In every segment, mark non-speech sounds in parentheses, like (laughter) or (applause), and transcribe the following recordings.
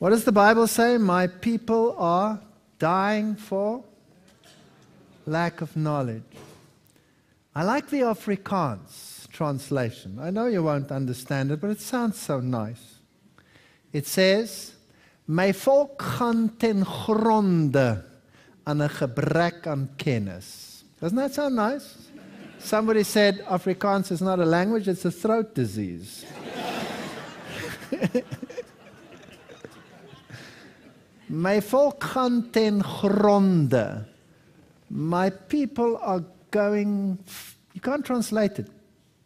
What does the Bible say? My people are dying for lack of knowledge. I like the Afrikaans translation. I know you won't understand it, but it sounds so nice. It says, My folk gaan ten gronde aan 'n gebrek aan kennis. Doesn't that sound nice? Somebody said Afrikaans is not a language, it's a throat disease. (laughs) My folk ten gronde. My people are going, you can't translate it,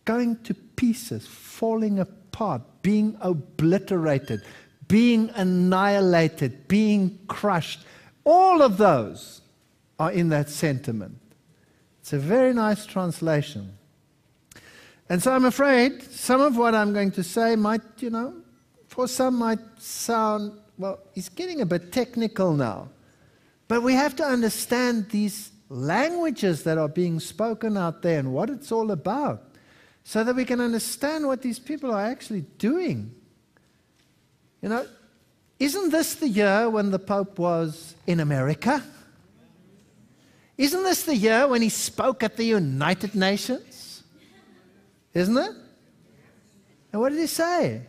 going to pieces, falling apart, being obliterated, being annihilated, being crushed. All of those are in that sentiment. It's a very nice translation. And so I'm afraid some of what I'm going to say might, you know, for some might sound well, it's getting a bit technical now. But we have to understand these languages that are being spoken out there and what it's all about so that we can understand what these people are actually doing. You know, isn't this the year when the Pope was in America? Isn't this the year when he spoke at the United Nations? Isn't it? And what did he say?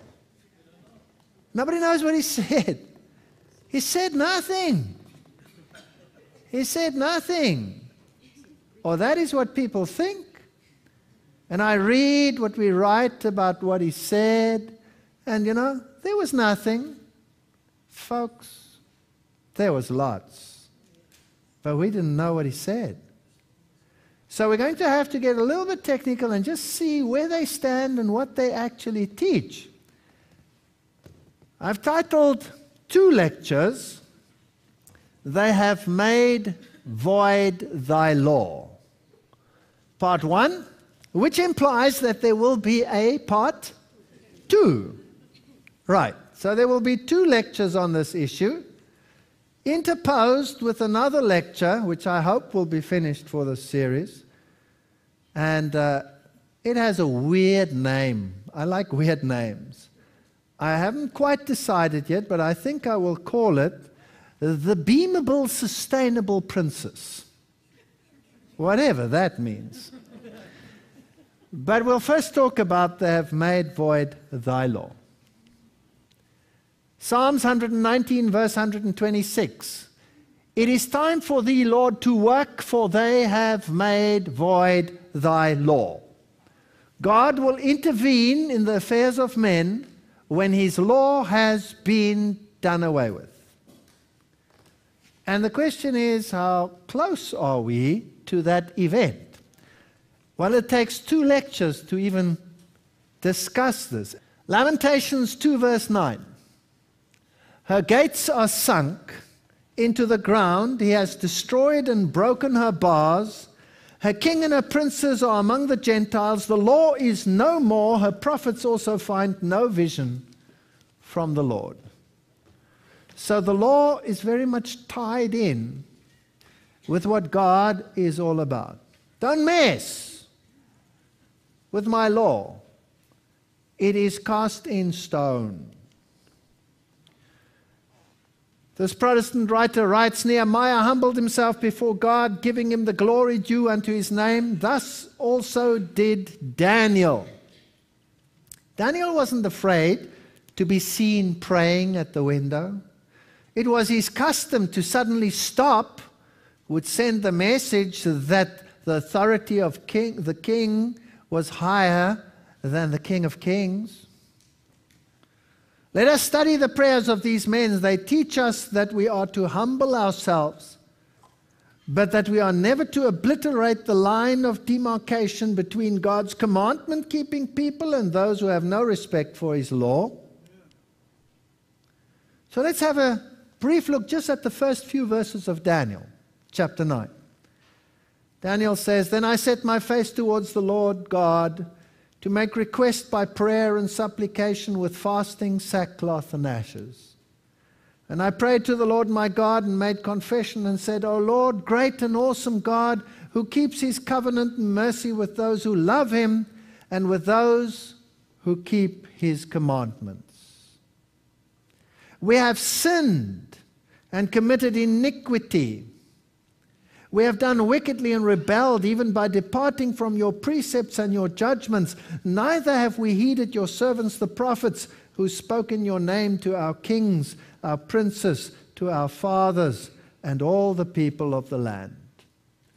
Nobody knows what he said. He said nothing. He said nothing. Or that is what people think. And I read what we write about what he said, and you know, there was nothing. Folks, there was lots. But we didn't know what he said. So we're going to have to get a little bit technical and just see where they stand and what they actually teach. I've titled two lectures, They Have Made Void Thy Law. Part one, which implies that there will be a part two. Right, so there will be two lectures on this issue, interposed with another lecture, which I hope will be finished for this series. And uh, it has a weird name. I like weird names. I haven't quite decided yet, but I think I will call it the beamable sustainable princess. Whatever that means. but we'll first talk about they have made void thy law. Psalms 119, verse 126. It is time for thee, Lord, to work, for they have made void thy law. God will intervene in the affairs of men when his law has been done away with. And the question is, how close are we to that event? Well, it takes two lectures to even discuss this. Lamentations 2, verse 9. Her gates are sunk into the ground, he has destroyed and broken her bars. Her king and her princes are among the Gentiles. The law is no more. Her prophets also find no vision from the Lord. So the law is very much tied in with what God is all about. Don't mess with my law, it is cast in stone. This Protestant writer writes Nehemiah humbled himself before God, giving him the glory due unto his name. Thus also did Daniel. Daniel wasn't afraid to be seen praying at the window. It was his custom to suddenly stop, would send the message that the authority of king, the king was higher than the King of Kings. Let us study the prayers of these men. They teach us that we are to humble ourselves, but that we are never to obliterate the line of demarcation between God's commandment keeping people and those who have no respect for His law. So let's have a brief look just at the first few verses of Daniel, chapter 9. Daniel says, Then I set my face towards the Lord God to make request by prayer and supplication with fasting, sackcloth, and ashes. And I prayed to the Lord my God and made confession and said, O Lord, great and awesome God, who keeps his covenant and mercy with those who love him and with those who keep his commandments. We have sinned and committed iniquity we have done wickedly and rebelled, even by departing from your precepts and your judgments. Neither have we heeded your servants, the prophets, who spoke in your name to our kings, our princes, to our fathers, and all the people of the land.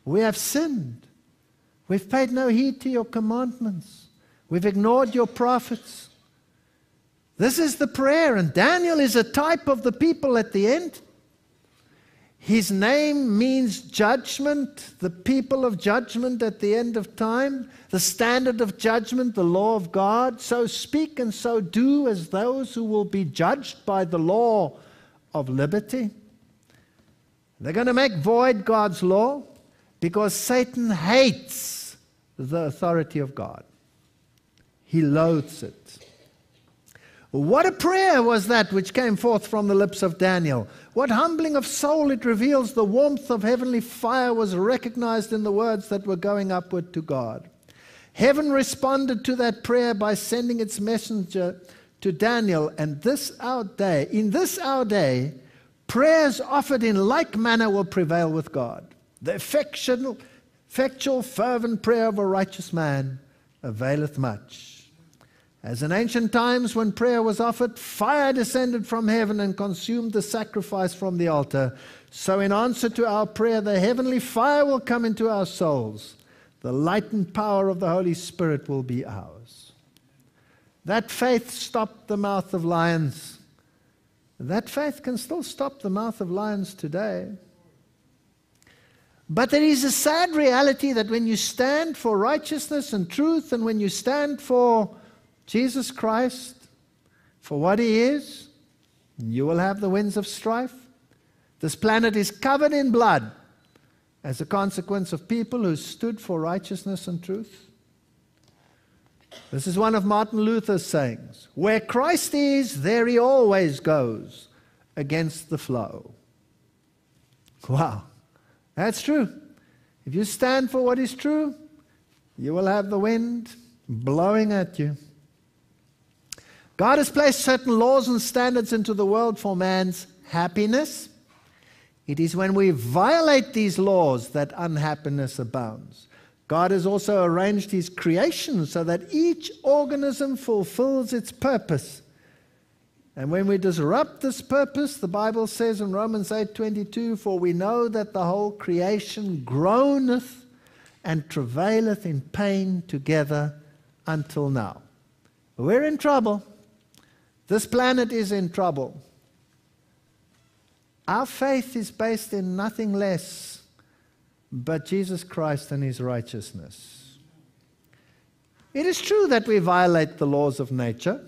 We have sinned. We've paid no heed to your commandments. We've ignored your prophets. This is the prayer, and Daniel is a type of the people at the end. His name means judgment, the people of judgment at the end of time, the standard of judgment, the law of God. So speak and so do as those who will be judged by the law of liberty. They're going to make void God's law because Satan hates the authority of God, he loathes it. What a prayer was that which came forth from the lips of Daniel. What humbling of soul it reveals. The warmth of heavenly fire was recognized in the words that were going upward to God. Heaven responded to that prayer by sending its messenger to Daniel, and this our day, in this our day, prayers offered in like manner will prevail with God. The effectual, effectual fervent prayer of a righteous man availeth much. As in ancient times when prayer was offered, fire descended from heaven and consumed the sacrifice from the altar, so in answer to our prayer, the heavenly fire will come into our souls. The light and power of the Holy Spirit will be ours. That faith stopped the mouth of lions. That faith can still stop the mouth of lions today. But there is a sad reality that when you stand for righteousness and truth, and when you stand for Jesus Christ for what he is, you will have the winds of strife. This planet is covered in blood as a consequence of people who stood for righteousness and truth. This is one of Martin Luther's sayings Where Christ is, there he always goes against the flow. Wow, that's true. If you stand for what is true, you will have the wind blowing at you. God has placed certain laws and standards into the world for man's happiness. It is when we violate these laws that unhappiness abounds. God has also arranged His creation so that each organism fulfills its purpose. And when we disrupt this purpose, the Bible says in Romans 8:22, "For we know that the whole creation groaneth and travaileth in pain together until now." We're in trouble. This planet is in trouble. Our faith is based in nothing less but Jesus Christ and his righteousness. It is true that we violate the laws of nature.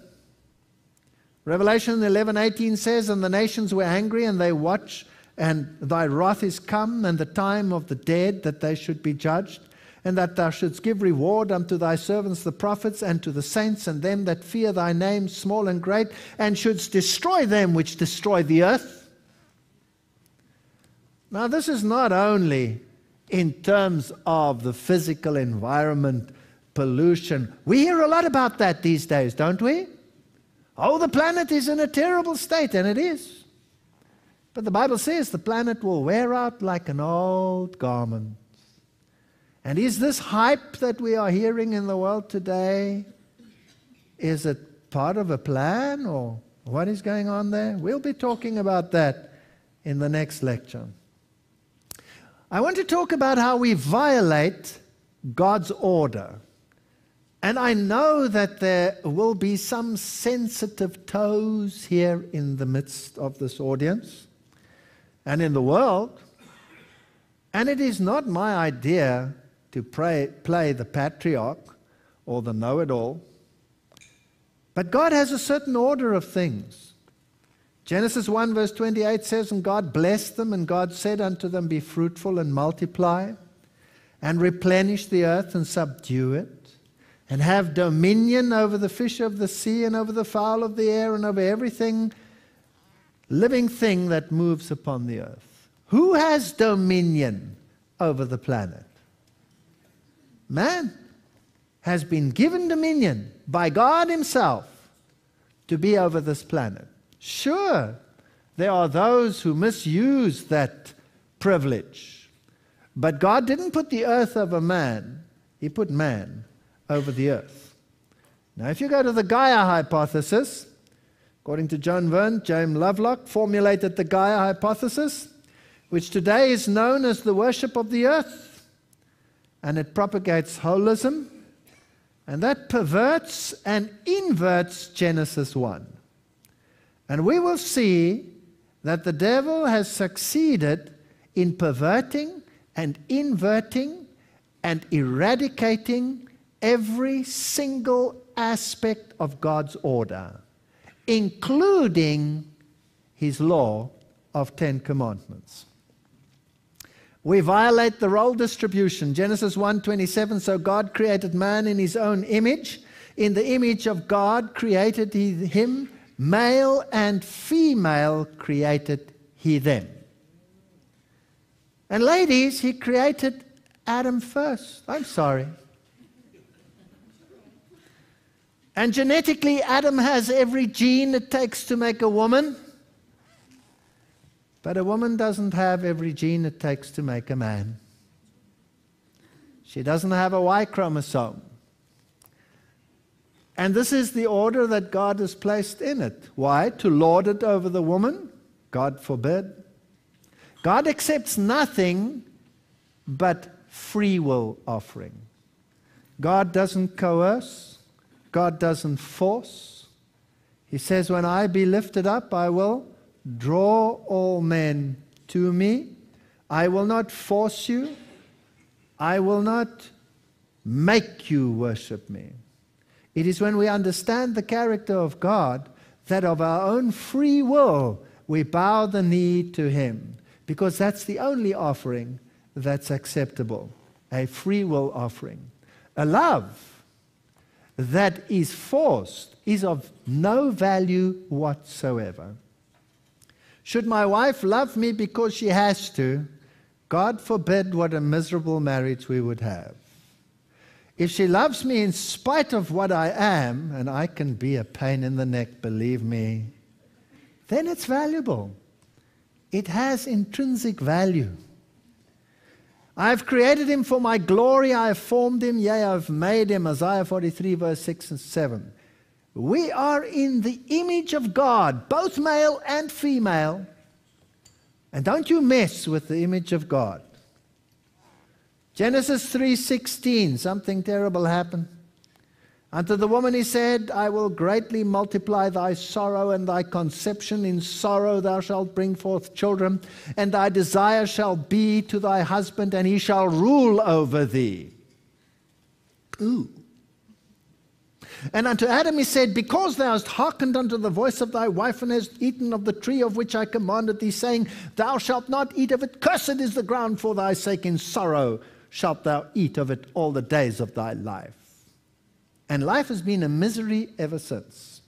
Revelation 11:18 says, "And the nations were angry, and they watch, and thy wrath is come, and the time of the dead that they should be judged." and that thou shouldst give reward unto thy servants the prophets, and to the saints, and them that fear thy name, small and great, and shouldst destroy them which destroy the earth. Now, this is not only in terms of the physical environment, pollution. We hear a lot about that these days, don't we? Oh, the planet is in a terrible state, and it is. But the Bible says the planet will wear out like an old garment. And is this hype that we are hearing in the world today, is it part of a plan or what is going on there? We'll be talking about that in the next lecture. I want to talk about how we violate God's order. And I know that there will be some sensitive toes here in the midst of this audience and in the world. And it is not my idea to pray, play the patriarch or the know it all. But God has a certain order of things. Genesis 1, verse 28 says, And God blessed them, and God said unto them, Be fruitful and multiply, and replenish the earth and subdue it, and have dominion over the fish of the sea, and over the fowl of the air, and over everything living thing that moves upon the earth. Who has dominion over the planet? man has been given dominion by God Himself to be over this planet. Sure, there are those who misuse that privilege. But God didn't put the earth over man, He put man over the earth. Now, if you go to the Gaia hypothesis, according to John Verne, James Lovelock formulated the Gaia hypothesis, which today is known as the worship of the earth and it propagates holism, and that perverts and inverts Genesis 1. And we will see that the devil has succeeded in perverting and inverting and eradicating every single aspect of God's order, including his law of Ten Commandments. We violate the role distribution. Genesis 1:27 so God created man in his own image, in the image of God created he him, male and female created he them. And ladies, he created Adam first. I'm sorry. And genetically, Adam has every gene it takes to make a woman. But a woman doesn't have every gene it takes to make a man. She doesn't have a Y chromosome. And this is the order that God has placed in it. Why? To lord it over the woman? God forbid. God accepts nothing but free will offering. God doesn't coerce, God doesn't force. He says, When I be lifted up, I will Draw all men to me. I will not force you. I will not make you worship me. It is when we understand the character of God that of our own free will we bow the knee to Him because that's the only offering that's acceptable a free will offering. A love that is forced is of no value whatsoever. Should my wife love me because she has to, God forbid what a miserable marriage we would have. If she loves me in spite of what I am, and I can be a pain in the neck, believe me, then it's valuable. It has intrinsic value. I have created him for my glory, I have formed him, yea, I have made him. Isaiah 43, verse 6 and 7. We are in the image of God, both male and female. And don't you mess with the image of God. Genesis 3:16, something terrible happened. Unto the woman he said, I will greatly multiply thy sorrow and thy conception. In sorrow thou shalt bring forth children, and thy desire shall be to thy husband, and he shall rule over thee. Ooh. And unto Adam he said, Because thou hast hearkened unto the voice of thy wife, and hast eaten of the tree of which I commanded thee, saying, Thou shalt not eat of it, cursed is the ground for thy sake, in sorrow shalt thou eat of it all the days of thy life. And life has been a misery ever since.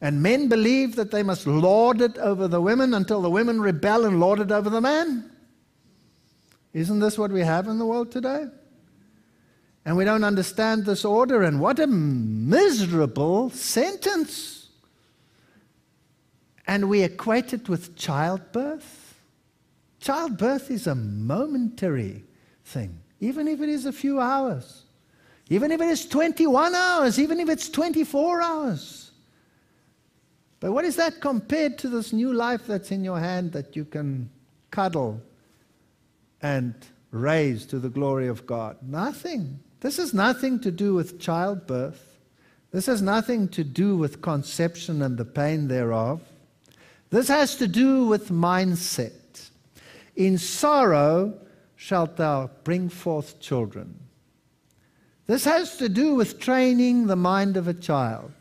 And men believe that they must lord it over the women until the women rebel and lord it over the man. Isn't this what we have in the world today? and we don't understand this order, and what a miserable sentence. And we equate it with childbirth. Childbirth is a momentary thing, even if it is a few hours, even if it is 21 hours, even if it's 24 hours. But what is that compared to this new life that's in your hand that you can cuddle and raise to the glory of God? Nothing. This has nothing to do with childbirth. This has nothing to do with conception and the pain thereof. This has to do with mindset. In sorrow shalt thou bring forth children. This has to do with training the mind of a child.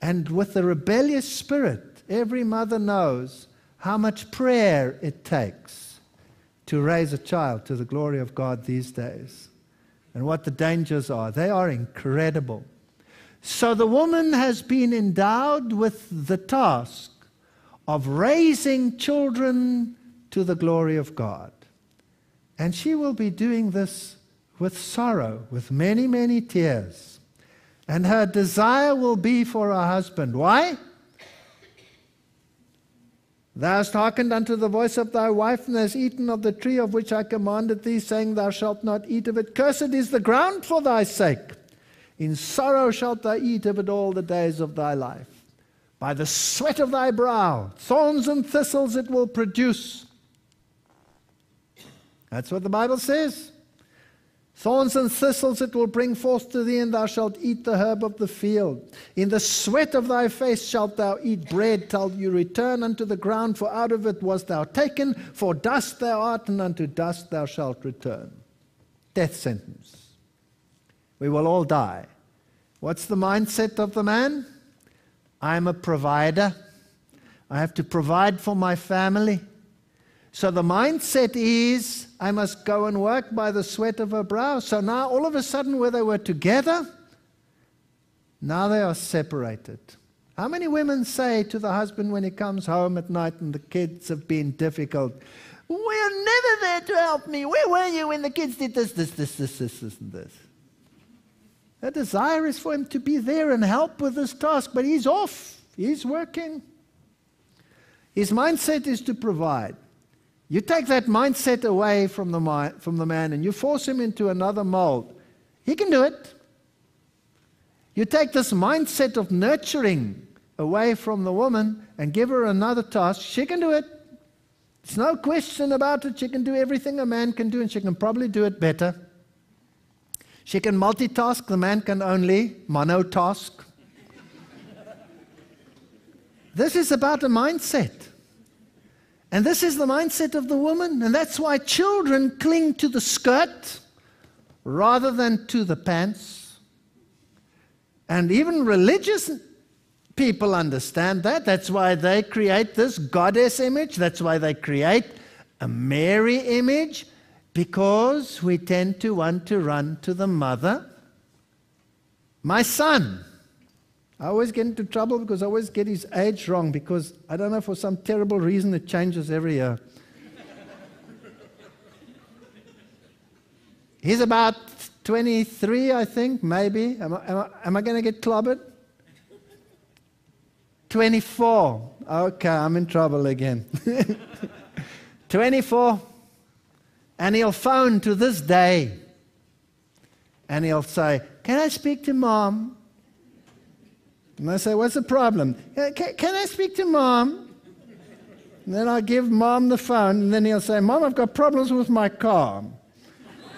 And with the rebellious spirit, every mother knows how much prayer it takes to raise a child to the glory of God these days and what the dangers are. They are incredible. So the woman has been endowed with the task of raising children to the glory of God. And she will be doing this with sorrow, with many, many tears. And her desire will be for her husband. Why? Thou hast hearkened unto the voice of thy wife, and hast eaten of the tree of which I commanded thee, saying, Thou shalt not eat of it. Cursed is the ground for thy sake. In sorrow shalt thou eat of it all the days of thy life. By the sweat of thy brow, thorns and thistles it will produce. That's what the Bible says. Thorns and thistles it will bring forth to thee, and thou shalt eat the herb of the field. In the sweat of thy face shalt thou eat bread till you return unto the ground, for out of it wast thou taken, for dust thou art, and unto dust thou shalt return. Death sentence. We will all die. What's the mindset of the man? I'm a provider. I have to provide for my family. So the mindset is I must go and work by the sweat of her brow. So now, all of a sudden, where they were together, now they are separated. How many women say to the husband when he comes home at night and the kids have been difficult, We're never there to help me. Where were you when the kids did this, this, this, this, this, this, and this? The desire is for him to be there and help with this task, but he's off. He's working. His mindset is to provide. You take that mindset away from the, from the man and you force him into another mold, he can do it. You take this mindset of nurturing away from the woman and give her another task, she can do it. It's no question about it. She can do everything a man can do and she can probably do it better. She can multitask, the man can only monotask. (laughs) this is about a mindset. And this is the mindset of the woman. And that's why children cling to the skirt rather than to the pants. And even religious people understand that. That's why they create this goddess image. That's why they create a Mary image. Because we tend to want to run to the mother. My son, I always get into trouble because I always get his age wrong because I don't know, for some terrible reason, it changes every year. (laughs) He's about 23, I think, maybe. Am I, am I, I going to get clobbered? 24. Okay, I'm in trouble again. (laughs) 24. And he'll phone to this day. And he'll say, Can I speak to mom? And I say, What's the problem? Uh, can, can I speak to mom? And then I'll give mom the phone, and then he'll say, Mom, I've got problems with my car.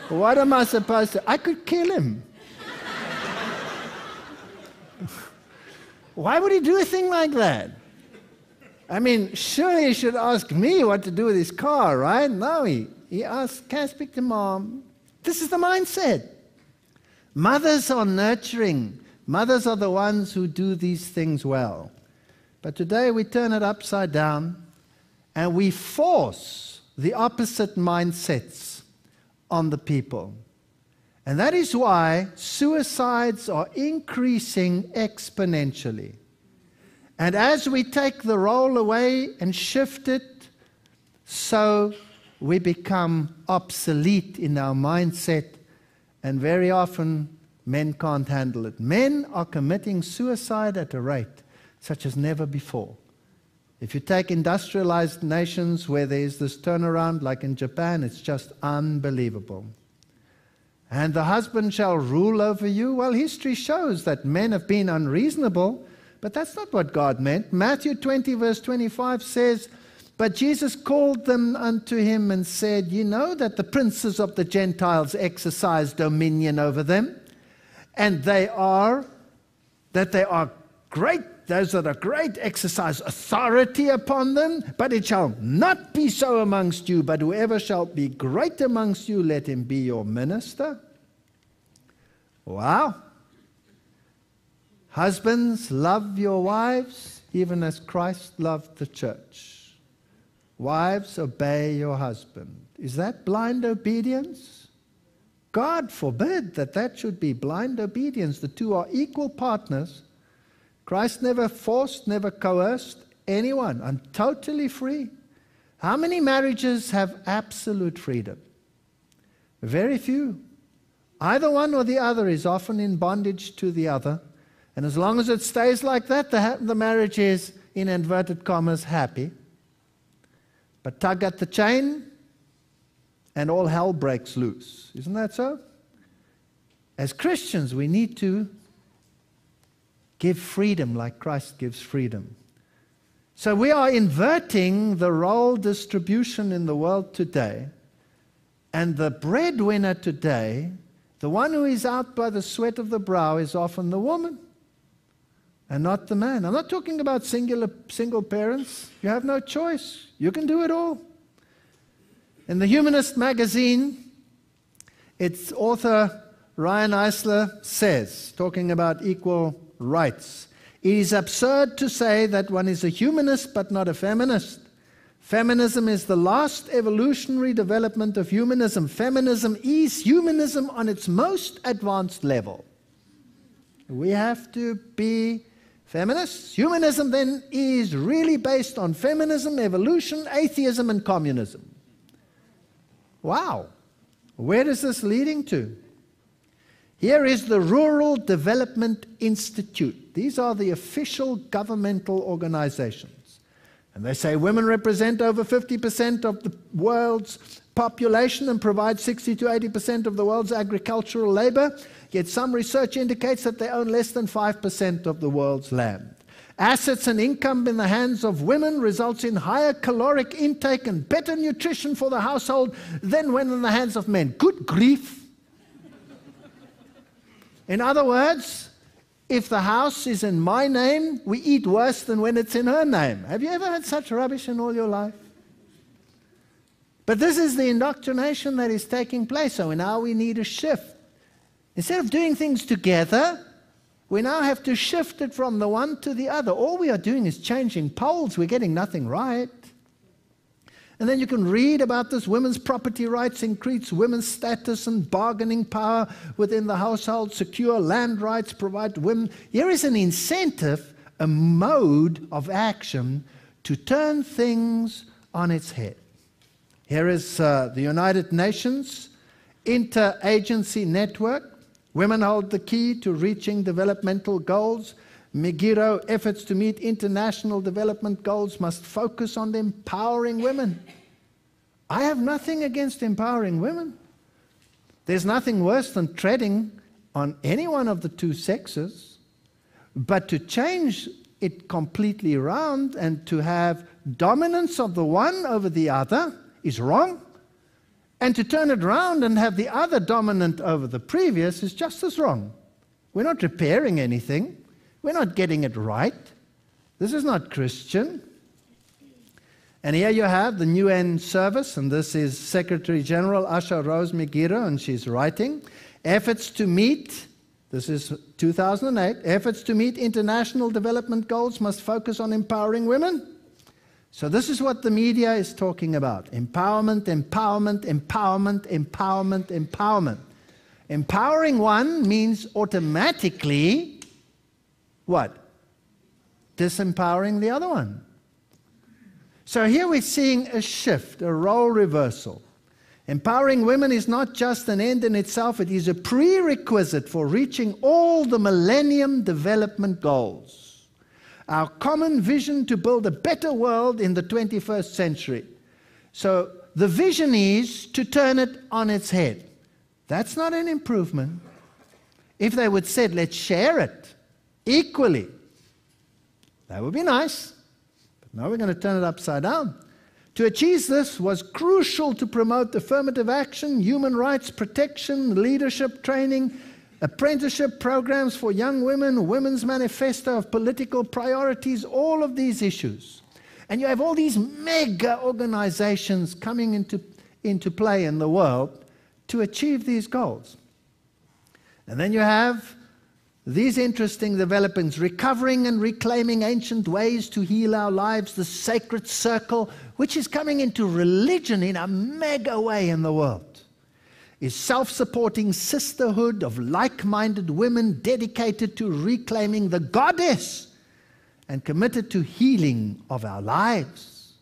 what am I supposed to? I could kill him. (laughs) Why would he do a thing like that? I mean, surely he should ask me what to do with his car, right? No, he, he asks, Can I speak to mom? This is the mindset. Mothers are nurturing. Mothers are the ones who do these things well. But today we turn it upside down and we force the opposite mindsets on the people. And that is why suicides are increasing exponentially. And as we take the role away and shift it, so we become obsolete in our mindset and very often men can't handle it. Men are committing suicide at a rate such as never before. If you take industrialized nations where there is this turnaround, like in Japan, it's just unbelievable. And the husband shall rule over you. Well, history shows that men have been unreasonable, but that's not what God meant. Matthew 20, verse 25 says, but Jesus called them unto him and said, You know that the princes of the Gentiles exercise dominion over them, and they are that they are great, those that are great exercise authority upon them, but it shall not be so amongst you. But whoever shall be great amongst you, let him be your minister. Wow. Husbands, love your wives, even as Christ loved the church. Wives, obey your husband. Is that blind obedience? God forbid that that should be blind obedience. The two are equal partners. Christ never forced, never coerced anyone. I'm totally free. How many marriages have absolute freedom? Very few. Either one or the other is often in bondage to the other. And as long as it stays like that, the, ha- the marriage is, in inverted commas, happy. But tug at the chain, and all hell breaks loose. Isn't that so? As Christians, we need to give freedom like Christ gives freedom. So we are inverting the role distribution in the world today. And the breadwinner today, the one who is out by the sweat of the brow, is often the woman and not the man. I'm not talking about singular, single parents. You have no choice, you can do it all. In the Humanist magazine, its author Ryan Eisler says, talking about equal rights, it is absurd to say that one is a humanist but not a feminist. Feminism is the last evolutionary development of humanism. Feminism is humanism on its most advanced level. We have to be feminists. Humanism then is really based on feminism, evolution, atheism, and communism. Wow. Where is this leading to? Here is the Rural Development Institute. These are the official governmental organizations. And they say women represent over 50% of the world's population and provide 60 to 80% of the world's agricultural labor, yet some research indicates that they own less than 5% of the world's land. Assets and income in the hands of women results in higher caloric intake and better nutrition for the household than when in the hands of men. Good grief. in other words, if the house is in my name, we eat worse than when it's in her name. Have you ever had such rubbish in all your life? But this is the indoctrination that is taking place. So now we need a shift. Instead of doing things together, we now have to shift it from the one to the other. All we are doing is changing poles. We're getting nothing right. And then you can read about this women's property rights increase, women's status and bargaining power within the household, secure land rights, provide women. Here is an incentive, a mode of action to turn things on its head. Here is uh, the United Nations Interagency Network Women hold the key to reaching developmental goals. Megiddo efforts to meet international development goals must focus on empowering women. I have nothing against empowering women. There's nothing worse than treading on any one of the two sexes. But to change it completely around and to have dominance of the one over the other is wrong. And to turn it around and have the other dominant over the previous is just as wrong. We're not repairing anything, we're not getting it right. This is not Christian. And here you have the UN service, and this is Secretary General Asha Rose Megira, and she's writing efforts to meet, this is 2008, efforts to meet international development goals must focus on empowering women so, this is what the media is talking about empowerment, empowerment, empowerment, empowerment, empowerment. Empowering one means automatically what? Disempowering the other one. So, here we're seeing a shift, a role reversal. Empowering women is not just an end in itself, it is a prerequisite for reaching all the Millennium Development Goals our common vision to build a better world in the 21st century. So the vision is to turn it on its head. That's not an improvement. If they would said, let's share it equally, that would be nice. But now we're going to turn it upside down. To achieve this was crucial to promote affirmative action, human rights protection, leadership training, apprenticeship programs for young women, women's manifesto of political priorities, all of these issues. And you have all these mega organizations coming into, into play in the world to achieve these goals. And then you have these interesting developments recovering and reclaiming ancient ways to heal our lives, the sacred circle, which is coming into religion in a mega way in the world is self supporting sisterhood of like minded women dedicated to reclaiming the goddess and committed to healing of our lives.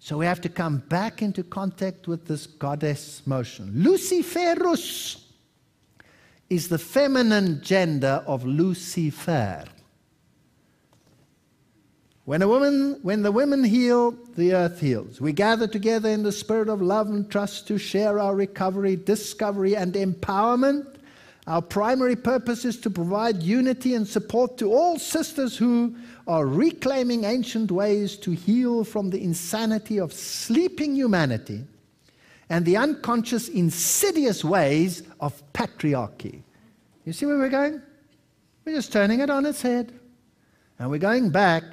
So we have to come back into contact with this goddess motion. Luciferus is the feminine gender of Lucifer. When, a woman, when the women heal, the earth heals. We gather together in the spirit of love and trust to share our recovery, discovery, and empowerment. Our primary purpose is to provide unity and support to all sisters who are reclaiming ancient ways to heal from the insanity of sleeping humanity and the unconscious, insidious ways of patriarchy. You see where we're going? We're just turning it on its head. And we're going back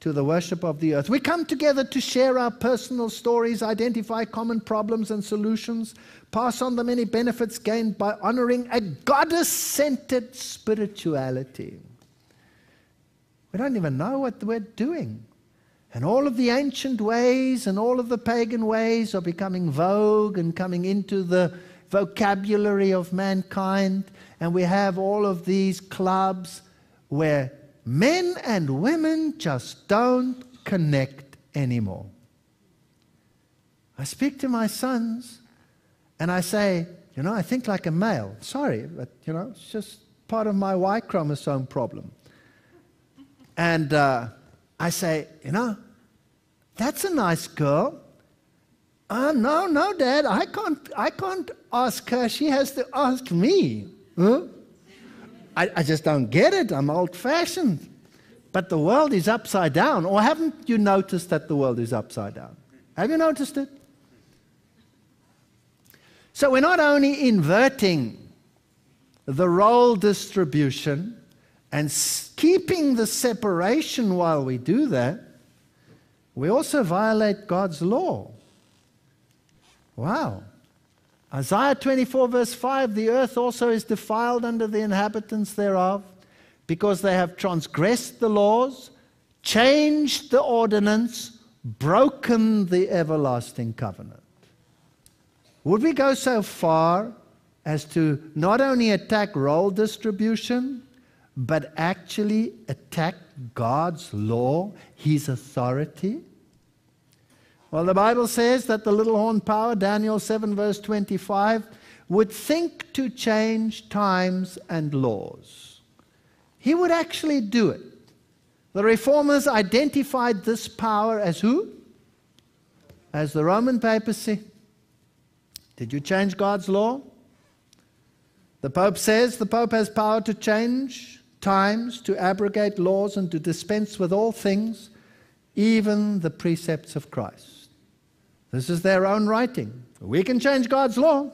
to the worship of the earth. We come together to share our personal stories, identify common problems and solutions, pass on the many benefits gained by honoring a goddess centered spirituality. We don't even know what we're doing. And all of the ancient ways and all of the pagan ways are becoming vogue and coming into the vocabulary of mankind. And we have all of these clubs where men and women just don't connect anymore. I speak to my sons and I say, you know, I think like a male. Sorry, but, you know, it's just part of my Y chromosome problem. And uh, I say, you know, that's a nice girl. Uh, no, no, Dad, I can't, I can't ask her. She has to ask me. Huh? I, I just don't get it. I'm old fashioned. But the world is upside down. Or haven't you noticed that the world is upside down? Have you noticed it? So we're not only inverting the role distribution and keeping the separation while we do that, we also violate God's law. Wow. Isaiah 24, verse 5 The earth also is defiled under the inhabitants thereof, because they have transgressed the laws, changed the ordinance, broken the everlasting covenant. Would we go so far as to not only attack role distribution, but actually attack God's law, His authority? Well, the Bible says that the little horn power, Daniel 7, verse 25, would think to change times and laws. He would actually do it. The reformers identified this power as who? As the Roman papacy. Did you change God's law? The Pope says the Pope has power to change times, to abrogate laws, and to dispense with all things, even the precepts of Christ. This is their own writing. We can change God's law.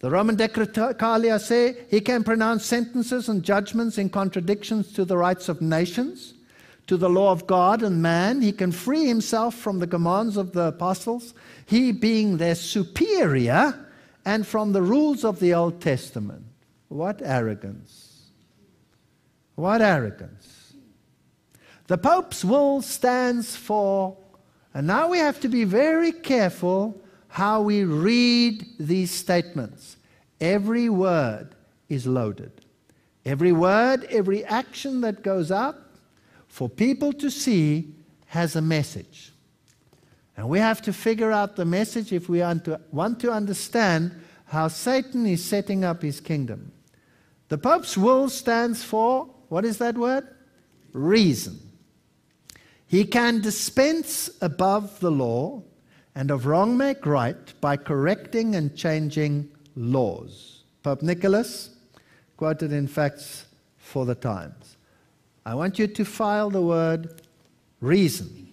The Roman Decretalia say he can pronounce sentences and judgments in contradictions to the rights of nations, to the law of God and man. He can free himself from the commands of the apostles, he being their superior, and from the rules of the Old Testament. What arrogance! What arrogance! The Pope's will stands for and now we have to be very careful how we read these statements. Every word is loaded. Every word, every action that goes up for people to see has a message. And we have to figure out the message if we want to understand how Satan is setting up his kingdom. The Pope's will stands for, what is that word? Reason. He can dispense above the law and of wrong make right by correcting and changing laws. Pope Nicholas, quoted in Facts for the Times. I want you to file the word reason.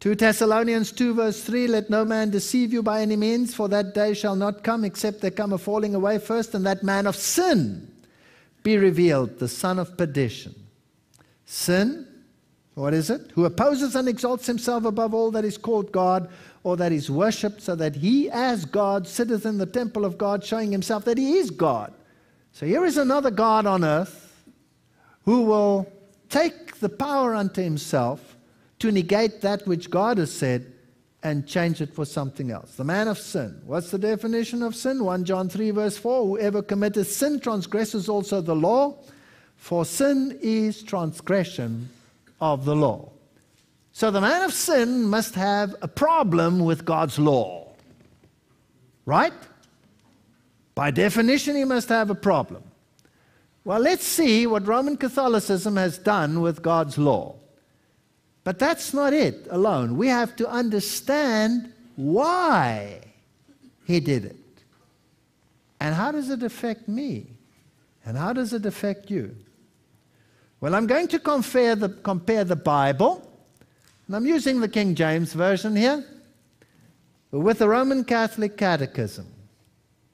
2 Thessalonians 2, verse 3 Let no man deceive you by any means, for that day shall not come except there come a falling away first, and that man of sin be revealed, the son of perdition. Sin what is it? Who opposes and exalts himself above all that is called God or that is worshipped, so that he, as God, sitteth in the temple of God, showing himself that he is God. So here is another God on earth who will take the power unto himself to negate that which God has said and change it for something else. The man of sin. What's the definition of sin? 1 John 3, verse 4 Whoever committeth sin transgresses also the law, for sin is transgression of the law. So the man of sin must have a problem with God's law. Right? By definition, he must have a problem. Well, let's see what Roman Catholicism has done with God's law. But that's not it alone. We have to understand why he did it. And how does it affect me? And how does it affect you? Well, I'm going to compare the, compare the Bible, and I'm using the King James Version here, with the Roman Catholic Catechism,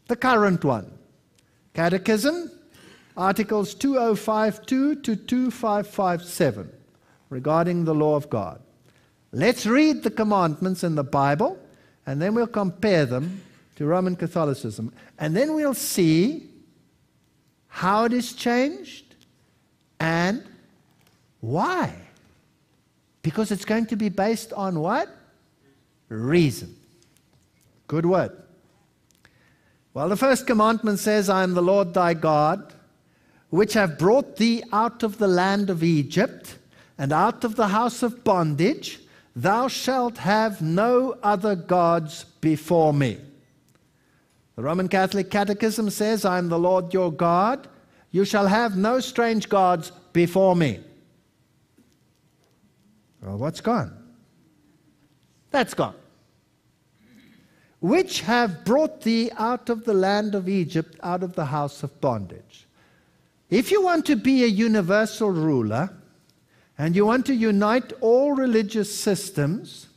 the current one. Catechism, Articles 2052 to 2557, regarding the law of God. Let's read the commandments in the Bible, and then we'll compare them to Roman Catholicism. And then we'll see how it is changed and why? Because it's going to be based on what? Reason. Good word. Well, the first commandment says, I am the Lord thy God, which have brought thee out of the land of Egypt and out of the house of bondage. Thou shalt have no other gods before me. The Roman Catholic Catechism says, I am the Lord your God, you shall have no strange gods before me. Well, what's gone? That's gone. Which have brought thee out of the land of Egypt, out of the house of bondage. If you want to be a universal ruler and you want to unite all religious systems,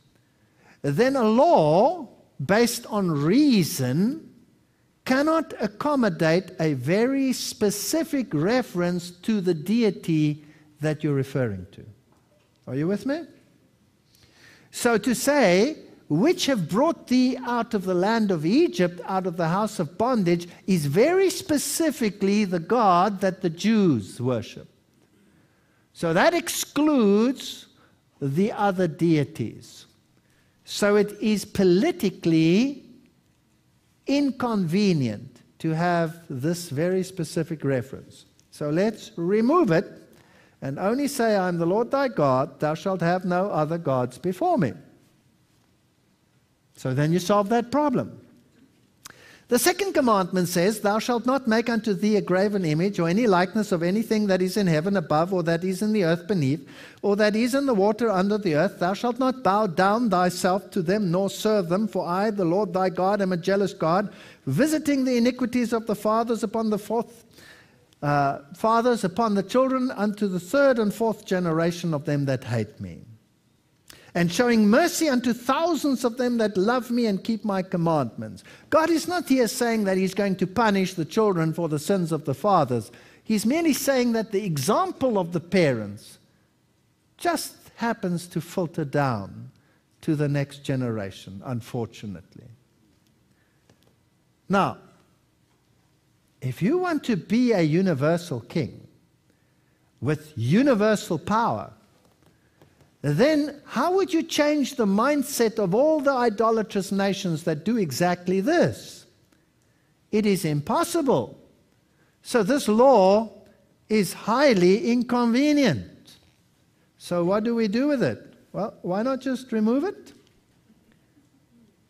then a law based on reason cannot accommodate a very specific reference to the deity that you're referring to. Are you with me? So to say, which have brought thee out of the land of Egypt, out of the house of bondage, is very specifically the God that the Jews worship. So that excludes the other deities. So it is politically inconvenient to have this very specific reference. So let's remove it and only say, I am the Lord thy God, thou shalt have no other gods before me. So then you solve that problem. The second commandment says, Thou shalt not make unto thee a graven image or any likeness of anything that is in heaven above, or that is in the earth beneath, or that is in the water under the earth. Thou shalt not bow down thyself to them, nor serve them. For I, the Lord thy God, am a jealous God, visiting the iniquities of the fathers upon the fourth. Uh, fathers upon the children unto the third and fourth generation of them that hate me and showing mercy unto thousands of them that love me and keep my commandments. God is not here saying that He's going to punish the children for the sins of the fathers. He's merely saying that the example of the parents just happens to filter down to the next generation, unfortunately. Now, if you want to be a universal king with universal power, then how would you change the mindset of all the idolatrous nations that do exactly this? It is impossible. So, this law is highly inconvenient. So, what do we do with it? Well, why not just remove it?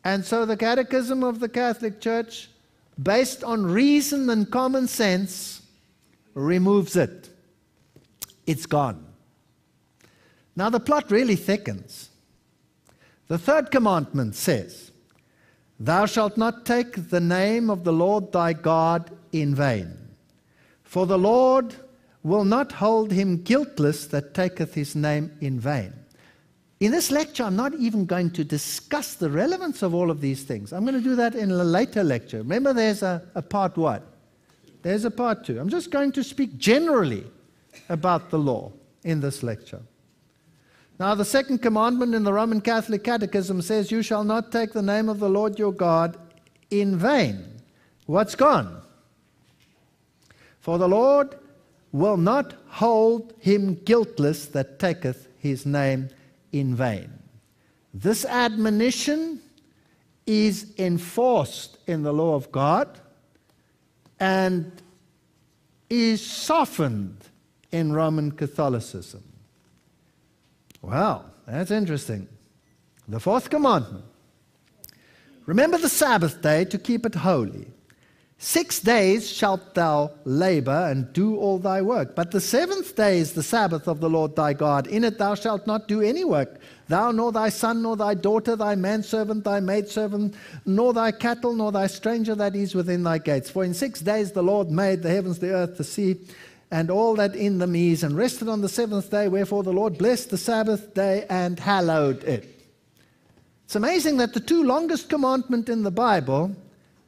And so, the Catechism of the Catholic Church, based on reason and common sense, removes it. It's gone. Now, the plot really thickens. The third commandment says, Thou shalt not take the name of the Lord thy God in vain, for the Lord will not hold him guiltless that taketh his name in vain. In this lecture, I'm not even going to discuss the relevance of all of these things. I'm going to do that in a later lecture. Remember, there's a, a part one, there's a part two. I'm just going to speak generally about the law in this lecture. Now, the second commandment in the Roman Catholic Catechism says, You shall not take the name of the Lord your God in vain. What's gone? For the Lord will not hold him guiltless that taketh his name in vain. This admonition is enforced in the law of God and is softened in Roman Catholicism. Well, that's interesting. The fourth commandment Remember the Sabbath day to keep it holy. Six days shalt thou labor and do all thy work. But the seventh day is the Sabbath of the Lord thy God. In it thou shalt not do any work, thou nor thy son, nor thy daughter, thy manservant, thy maidservant, nor thy cattle, nor thy stranger that is within thy gates. For in six days the Lord made the heavens, the earth, the sea, and all that in them is, and rested on the seventh day. Wherefore the Lord blessed the Sabbath day and hallowed it. It's amazing that the two longest commandments in the Bible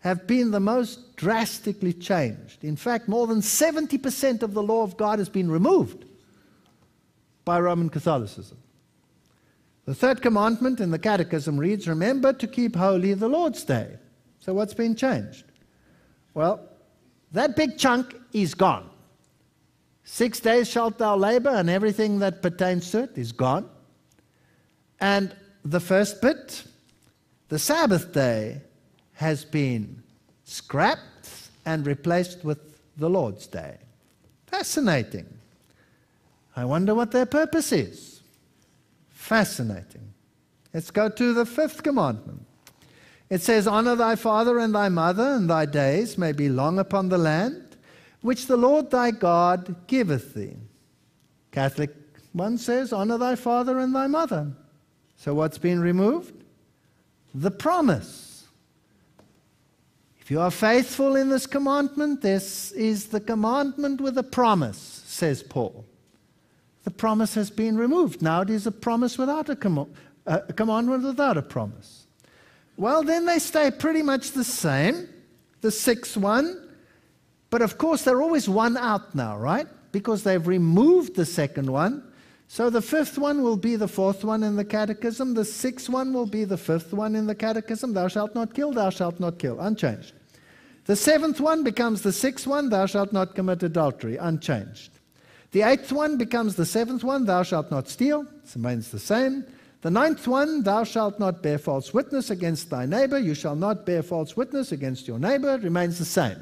have been the most drastically changed. In fact, more than 70% of the law of God has been removed by Roman Catholicism. The third commandment in the Catechism reads Remember to keep holy the Lord's Day. So, what's been changed? Well, that big chunk is gone. Six days shalt thou labor, and everything that pertains to it is gone. And the first bit, the Sabbath day, has been scrapped and replaced with the Lord's day. Fascinating. I wonder what their purpose is. Fascinating. Let's go to the fifth commandment. It says, Honor thy father and thy mother, and thy days may be long upon the land which the Lord thy God giveth thee. Catholic one says, Honor thy father and thy mother. So what's been removed? The promise. If you are faithful in this commandment, this is the commandment with a promise, says Paul. The promise has been removed. Now it is a promise without a, com- a commandment without a promise. Well, then they stay pretty much the same. The sixth one but of course, they're always one out now, right? Because they've removed the second one. So the fifth one will be the fourth one in the catechism. The sixth one will be the fifth one in the catechism. Thou shalt not kill, thou shalt not kill. Unchanged. The seventh one becomes the sixth one, thou shalt not commit adultery. Unchanged. The eighth one becomes the seventh one, thou shalt not steal. It remains the same. The ninth one, thou shalt not bear false witness against thy neighbor. You shall not bear false witness against your neighbor. It remains the same.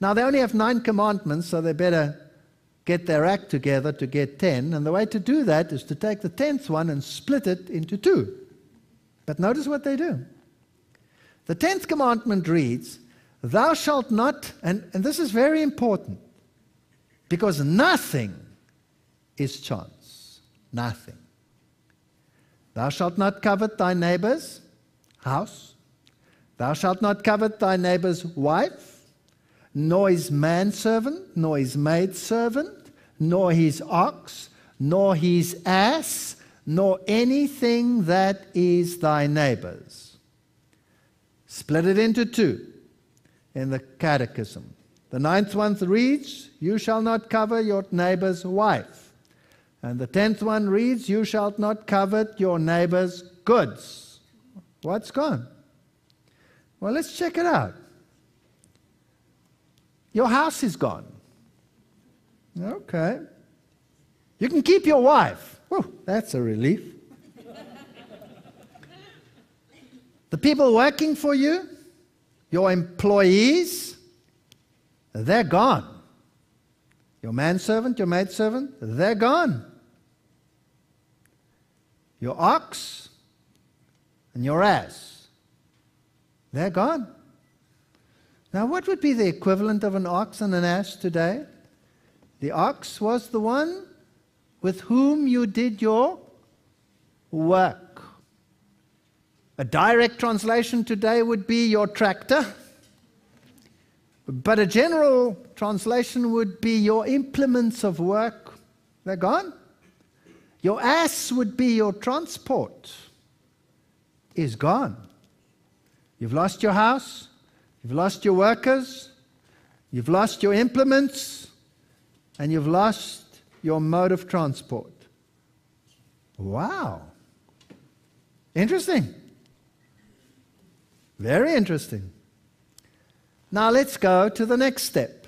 Now, they only have nine commandments, so they better get their act together to get ten. And the way to do that is to take the tenth one and split it into two. But notice what they do. The tenth commandment reads, Thou shalt not, and, and this is very important, because nothing is chance. Nothing. Thou shalt not covet thy neighbor's house. Thou shalt not covet thy neighbor's wife nor his manservant, nor his maidservant, nor his ox, nor his ass, nor anything that is thy neighbor's. Split it into two in the catechism. The ninth one reads, You shall not covet your neighbor's wife. And the tenth one reads, You shall not covet your neighbor's goods. What's gone? Well, let's check it out. Your house is gone. Okay. You can keep your wife. Whew, that's a relief. the people working for you, your employees, they're gone. Your manservant, your maidservant, they're gone. Your ox and your ass, they're gone. Now, what would be the equivalent of an ox and an ass today? The ox was the one with whom you did your work. A direct translation today would be your tractor, but a general translation would be your implements of work. They're gone. Your ass would be your transport, is gone. You've lost your house, You've lost your workers, you've lost your implements, and you've lost your mode of transport. Wow. Interesting. Very interesting. Now let's go to the next step.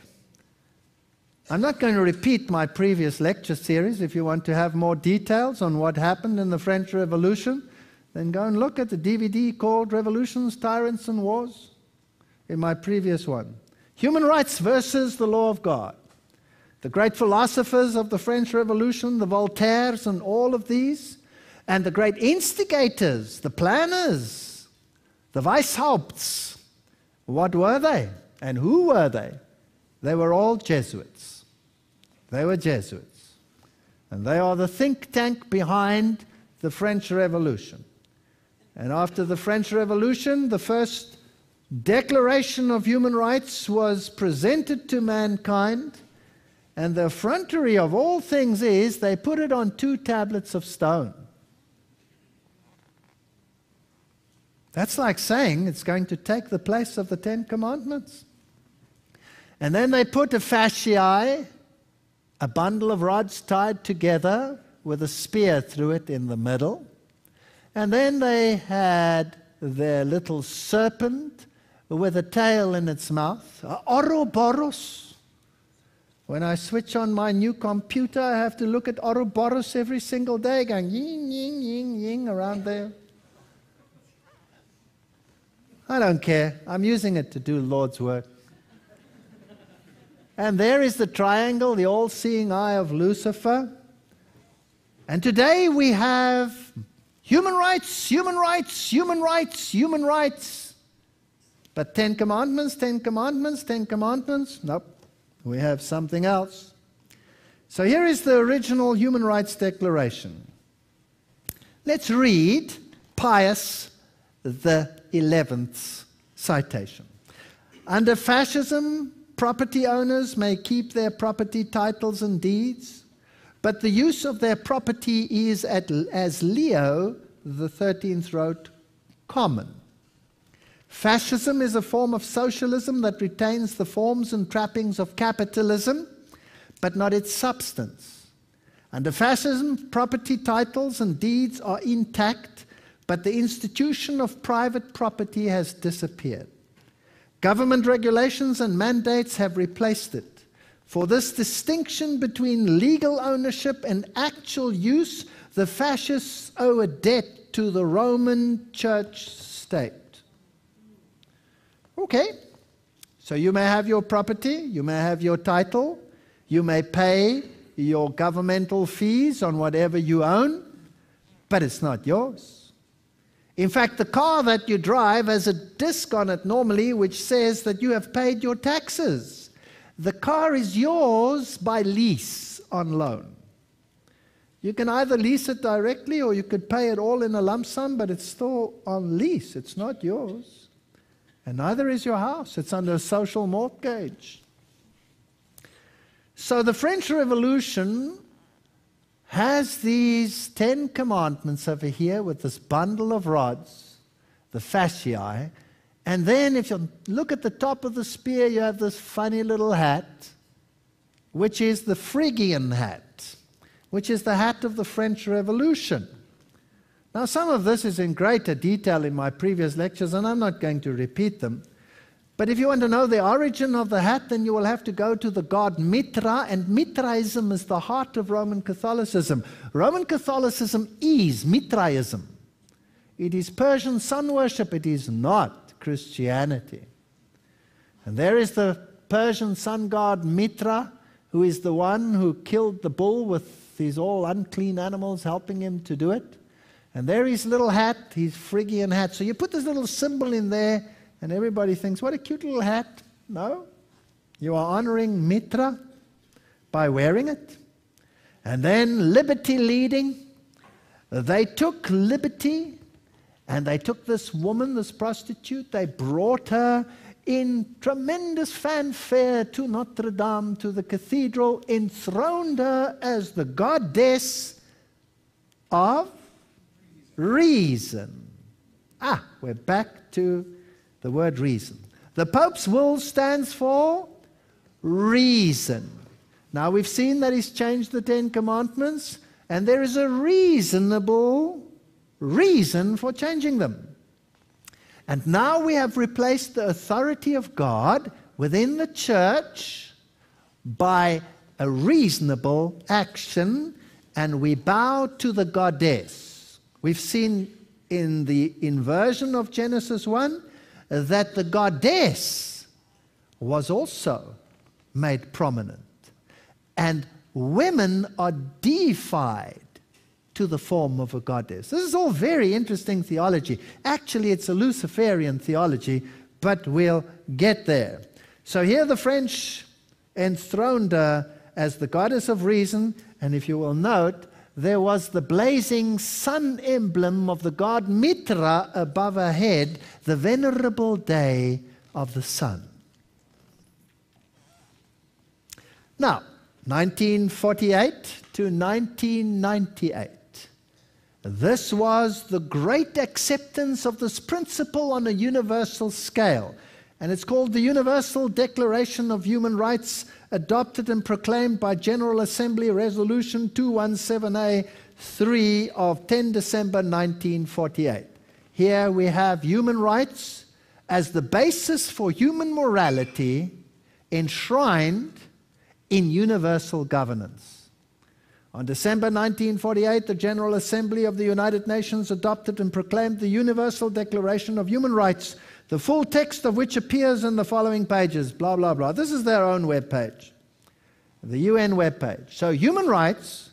I'm not going to repeat my previous lecture series. If you want to have more details on what happened in the French Revolution, then go and look at the DVD called Revolutions, Tyrants, and Wars in my previous one. Human rights versus the law of God. The great philosophers of the French Revolution, the Voltaires, and all of these, and the great instigators, the planners, the Weishaupts, what were they and who were they? They were all Jesuits. They were Jesuits. And they are the think tank behind the French Revolution. And after the French Revolution, the first Declaration of Human Rights was presented to mankind, and the effrontery of all things is they put it on two tablets of stone. That's like saying it's going to take the place of the Ten Commandments. And then they put a fasciae, a bundle of rods tied together with a spear through it in the middle. And then they had their little serpent with a tail in its mouth, Ouroboros. When I switch on my new computer, I have to look at Ouroboros every single day, going ying, ying, ying, ying around there. I don't care. I'm using it to do Lord's work. And there is the triangle, the all seeing eye of Lucifer. And today we have human rights, human rights, human rights, human rights. But Ten Commandments, Ten Commandments, Ten Commandments, nope, we have something else. So here is the original Human Rights Declaration. Let's read Pius the Eleventh's citation. Under fascism, property owners may keep their property titles and deeds, but the use of their property is, at, as Leo the 13th wrote, common. Fascism is a form of socialism that retains the forms and trappings of capitalism, but not its substance. Under fascism, property titles and deeds are intact, but the institution of private property has disappeared. Government regulations and mandates have replaced it. For this distinction between legal ownership and actual use, the fascists owe a debt to the Roman Church state. Okay. So you may have your property, you may have your title, you may pay your governmental fees on whatever you own, but it's not yours. In fact, the car that you drive has a disc on it normally which says that you have paid your taxes. The car is yours by lease on loan. You can either lease it directly or you could pay it all in a lump sum, but it's still on lease, it's not yours. And neither is your house. It's under a social mortgage. So the French Revolution has these Ten Commandments over here with this bundle of rods, the fasciae. And then, if you look at the top of the spear, you have this funny little hat, which is the Phrygian hat, which is the hat of the French Revolution. Now, some of this is in greater detail in my previous lectures, and I'm not going to repeat them. But if you want to know the origin of the hat, then you will have to go to the god Mitra, and Mitraism is the heart of Roman Catholicism. Roman Catholicism is Mitraism. It is Persian sun worship, it is not Christianity. And there is the Persian sun god Mitra, who is the one who killed the bull with these all unclean animals helping him to do it. And there his little hat, his Phrygian hat. So you put this little symbol in there, and everybody thinks, what a cute little hat. No. You are honoring Mitra by wearing it. And then liberty leading. They took liberty and they took this woman, this prostitute, they brought her in tremendous fanfare to Notre Dame, to the cathedral, enthroned her as the goddess of reason. Ah, we're back to the word reason. The Pope's will stands for reason. Now we've seen that he's changed the Ten Commandments, and there is a reasonable reason for changing them. And now we have replaced the authority of God within the church by a reasonable action, and we bow to the goddess. We've seen in the inversion of Genesis 1 that the goddess was also made prominent. And women are deified to the form of a goddess. This is all very interesting theology. Actually, it's a Luciferian theology, but we'll get there. So here the French enthroned her as the goddess of reason, and if you will note, there was the blazing sun emblem of the god Mitra above her head, the venerable day of the sun. Now, 1948 to 1998. This was the great acceptance of this principle on a universal scale. And it's called the Universal Declaration of Human Rights adopted and proclaimed by General Assembly Resolution 217A3 of 10 December 1948. Here we have human rights as the basis for human morality enshrined in universal governance. On December 1948, the General Assembly of the United Nations adopted and proclaimed the Universal Declaration of Human Rights the full text of which appears in the following pages, blah, blah, blah. This is their own webpage, the UN webpage. So, human rights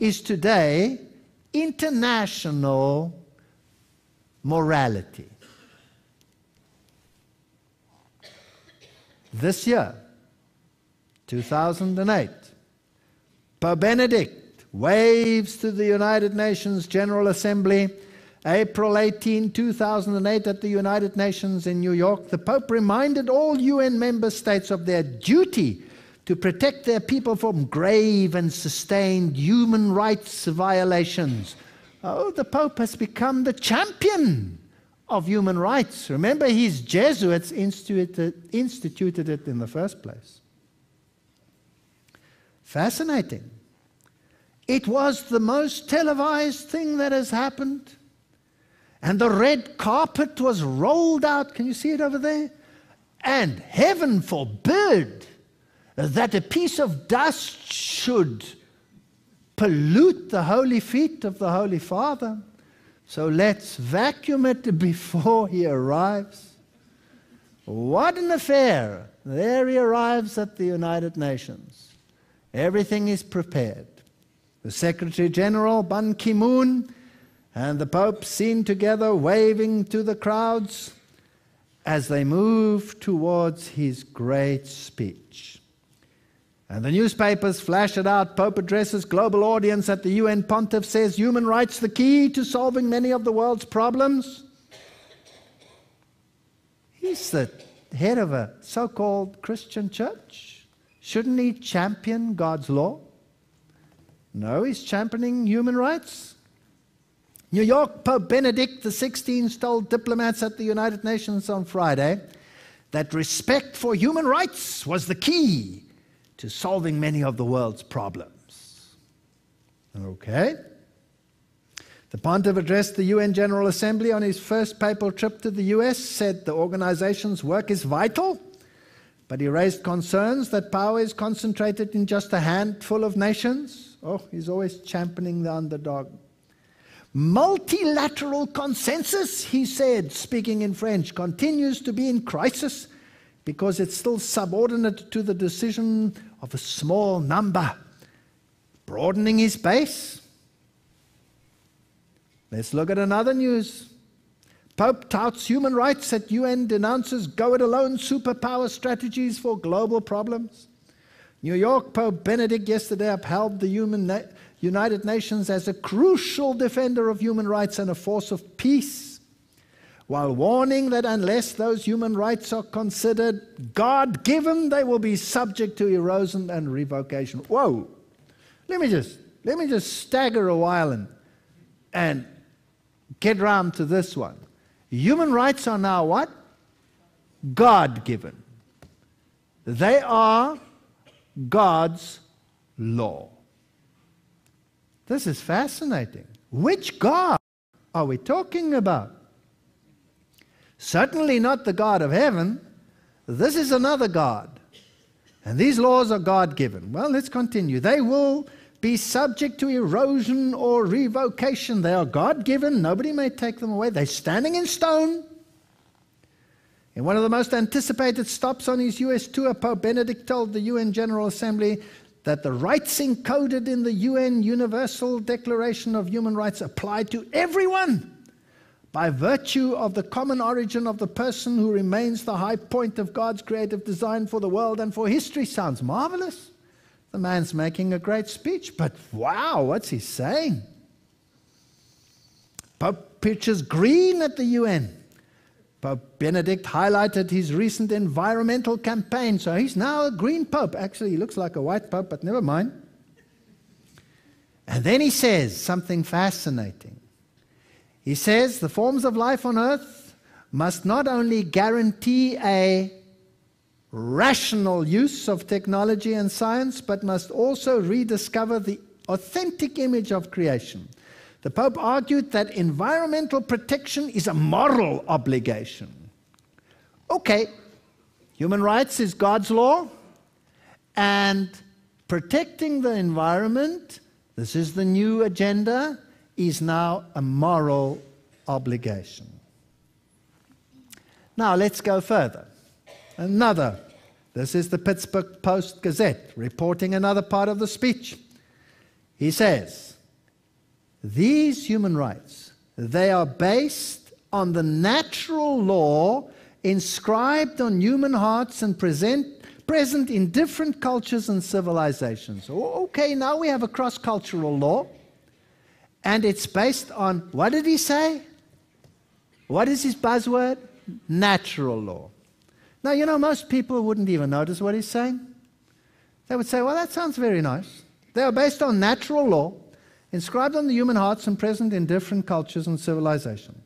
is today international morality. This year, 2008, Pope Benedict waves to the United Nations General Assembly April 18, 2008, at the United Nations in New York, the Pope reminded all UN member states of their duty to protect their people from grave and sustained human rights violations. Oh, the Pope has become the champion of human rights. Remember, his Jesuits instituted, instituted it in the first place. Fascinating. It was the most televised thing that has happened and the red carpet was rolled out. Can you see it over there? And heaven forbid that a piece of dust should pollute the holy feet of the Holy Father. So let's vacuum it (laughs) before he arrives. What an affair! There he arrives at the United Nations. Everything is prepared. The Secretary General, Ban Ki moon, and the Pope seen together waving to the crowds as they move towards his great speech. And the newspapers flash it out. Pope addresses global audience at the UN Pontiff says human rights the key to solving many of the world's problems. He's the head of a so called Christian church. Shouldn't he champion God's law? No, he's championing human rights. New York Pope Benedict XVI told diplomats at the United Nations on Friday that respect for human rights was the key to solving many of the world's problems. Okay. The pontiff addressed the UN General Assembly on his first papal trip to the US, said the organization's work is vital, but he raised concerns that power is concentrated in just a handful of nations. Oh, he's always championing the underdog. Multilateral consensus, he said, speaking in French, continues to be in crisis because it's still subordinate to the decision of a small number. Broadening his base. Let's look at another news. Pope touts human rights at UN, denounces go it alone superpower strategies for global problems. New York Pope Benedict yesterday upheld the human United Nations as a crucial defender of human rights and a force of peace, while warning that unless those human rights are considered God given, they will be subject to erosion and revocation. Whoa! Let me just let me just stagger a while and, and get round to this one. Human rights are now what? God given. They are God's law. This is fascinating. Which God are we talking about? Certainly not the God of heaven. This is another God. And these laws are God given. Well, let's continue. They will be subject to erosion or revocation. They are God given. Nobody may take them away. They're standing in stone. In one of the most anticipated stops on his US tour, Pope Benedict told the UN General Assembly that the rights encoded in the UN Universal Declaration of Human Rights apply to everyone by virtue of the common origin of the person who remains the high point of God's creative design for the world and for history. Sounds marvelous. The man's making a great speech, but wow, what's he saying? Pope pitches green at the UN. Pope Benedict highlighted his recent environmental campaign, so he's now a green pope. Actually, he looks like a white pope, but never mind. And then he says something fascinating. He says the forms of life on earth must not only guarantee a rational use of technology and science, but must also rediscover the authentic image of creation the Pope argued that environmental protection is a moral obligation. Okay, human rights is God's law, and protecting the environment, this is the new agenda, is now a moral obligation. Now let's go further. Another. This is the Pittsburgh Post Gazette reporting another part of the speech. He says, these human rights, they are based on the natural law inscribed on human hearts and present, present in different cultures and civilizations. Okay, now we have a cross cultural law, and it's based on what did he say? What is his buzzword? Natural law. Now, you know, most people wouldn't even notice what he's saying. They would say, Well, that sounds very nice. They are based on natural law inscribed on the human hearts and present in different cultures and civilizations.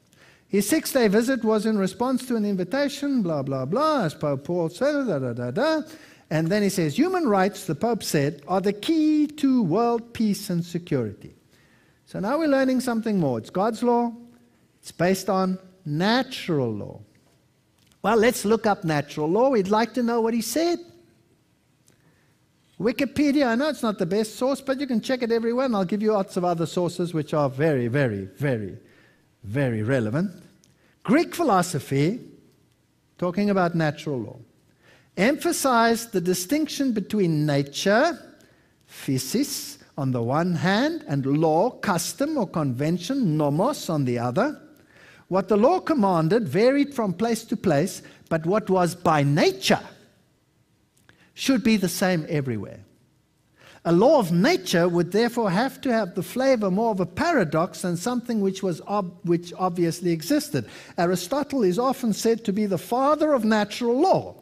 His six day visit was in response to an invitation, blah, blah, blah, as Pope Paul said, da, da, da, da. And then he says, Human rights, the Pope said, are the key to world peace and security. So now we're learning something more. It's God's law, it's based on natural law. Well, let's look up natural law. We'd like to know what he said. Wikipedia, I know it's not the best source, but you can check it everywhere, and I'll give you lots of other sources which are very, very, very, very relevant. Greek philosophy, talking about natural law, emphasized the distinction between nature, physis, on the one hand, and law, custom, or convention, nomos, on the other. What the law commanded varied from place to place, but what was by nature should be the same everywhere. A law of nature would therefore have to have the flavor more of a paradox than something which, was ob- which obviously existed. Aristotle is often said to be the father of natural law.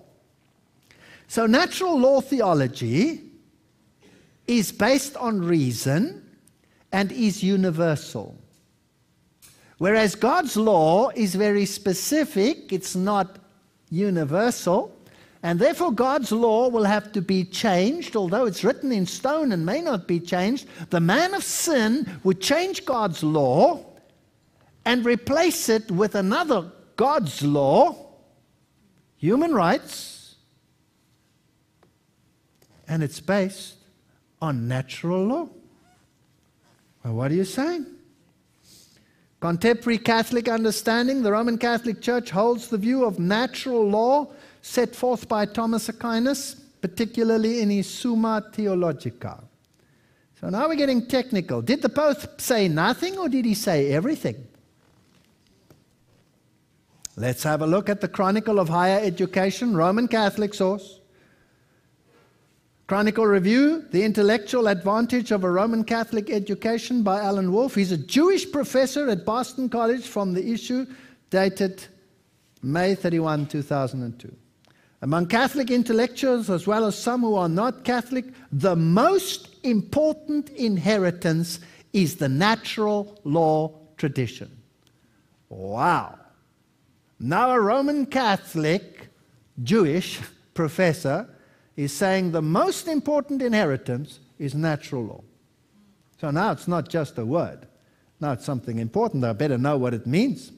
So, natural law theology is based on reason and is universal. Whereas God's law is very specific, it's not universal. And therefore, God's law will have to be changed, although it's written in stone and may not be changed. The man of sin would change God's law and replace it with another God's law, human rights, and it's based on natural law. Well, what are you saying? Contemporary Catholic understanding, the Roman Catholic Church holds the view of natural law set forth by Thomas Aquinas, particularly in his Summa Theologica. So now we're getting technical. Did the Pope say nothing or did he say everything? Let's have a look at the Chronicle of Higher Education, Roman Catholic source. Chronicle Review, The Intellectual Advantage of a Roman Catholic Education by Alan Wolfe. He's a Jewish professor at Boston College from the issue dated May 31, 2002. Among Catholic intellectuals, as well as some who are not Catholic, the most important inheritance is the natural law tradition. Wow! Now, a Roman Catholic, Jewish professor is saying the most important inheritance is natural law. So now it's not just a word, now it's something important. I better know what it means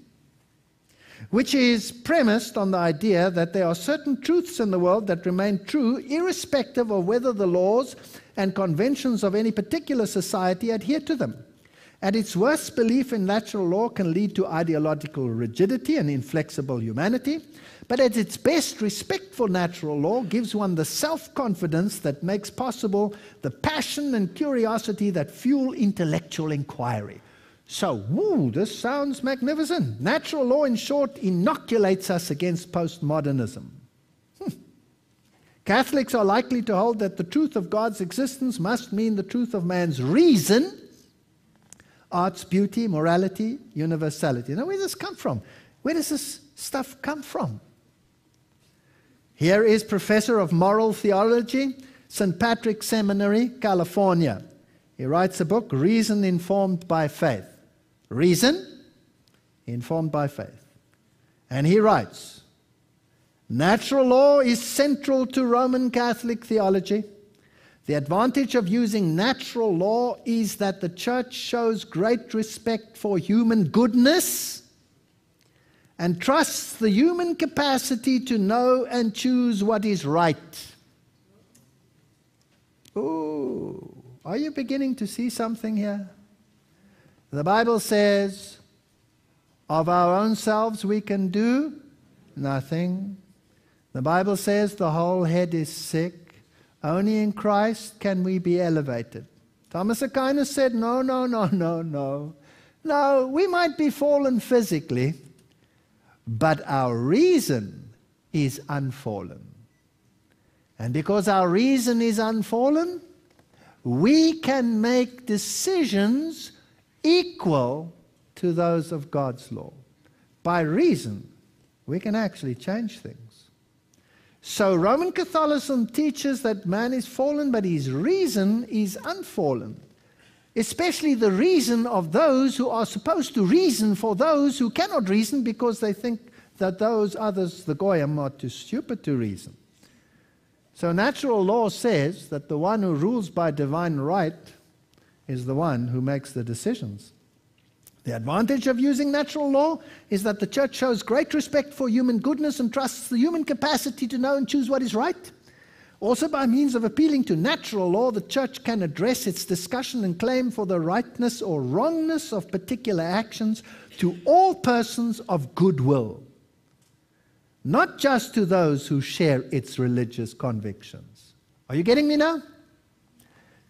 which is premised on the idea that there are certain truths in the world that remain true irrespective of whether the laws and conventions of any particular society adhere to them. At its worst, belief in natural law can lead to ideological rigidity and inflexible humanity, but at its best, respect for natural law gives one the self confidence that makes possible the passion and curiosity that fuel intellectual inquiry. So, woo, this sounds magnificent. Natural law, in short, inoculates us against postmodernism. Hmm. Catholics are likely to hold that the truth of God's existence must mean the truth of man's reason, arts, beauty, morality, universality. Now, where does this come from? Where does this stuff come from? Here is professor of moral theology, St. Patrick Seminary, California. He writes a book, Reason Informed by Faith. Reason, informed by faith. And he writes Natural law is central to Roman Catholic theology. The advantage of using natural law is that the church shows great respect for human goodness and trusts the human capacity to know and choose what is right. Oh, are you beginning to see something here? The Bible says, of our own selves we can do nothing. The Bible says the whole head is sick. Only in Christ can we be elevated. Thomas Aquinas said, No, no, no, no, no. No, we might be fallen physically, but our reason is unfallen. And because our reason is unfallen, we can make decisions equal to those of God's law. By reason, we can actually change things. So, Roman Catholicism teaches that man is fallen, but his reason is unfallen, especially the reason of those who are supposed to reason for those who cannot reason because they think that those others, the Goyim, are too stupid to reason. So, natural law says that the one who rules by divine right is the one who makes the decisions. The advantage of using natural law is that the church shows great respect for human goodness and trusts the human capacity to know and choose what is right. Also, by means of appealing to natural law, the church can address its discussion and claim for the rightness or wrongness of particular actions to all persons of goodwill, not just to those who share its religious convictions. Are you getting me now?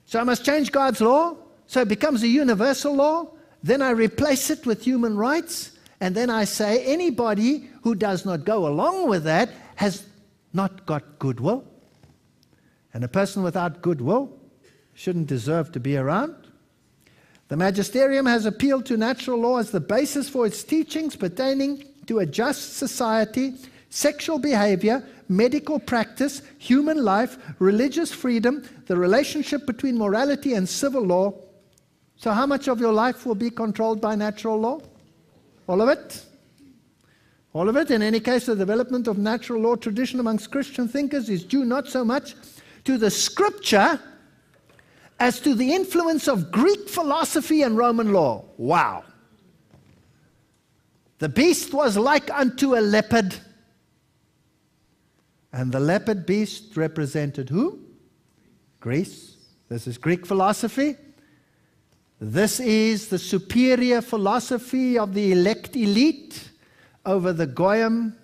So I must change God's law so it becomes a universal law. Then I replace it with human rights. And then I say anybody who does not go along with that has not got goodwill. And a person without goodwill shouldn't deserve to be around. The magisterium has appealed to natural law as the basis for its teachings pertaining to a just society, sexual behavior, medical practice, human life, religious freedom, the relationship between morality and civil law, so, how much of your life will be controlled by natural law? All of it? All of it. In any case, the development of natural law tradition amongst Christian thinkers is due not so much to the scripture as to the influence of Greek philosophy and Roman law. Wow. The beast was like unto a leopard. And the leopard beast represented who? Greece. This is Greek philosophy. This is the superior philosophy of the elect elite over the Goyim,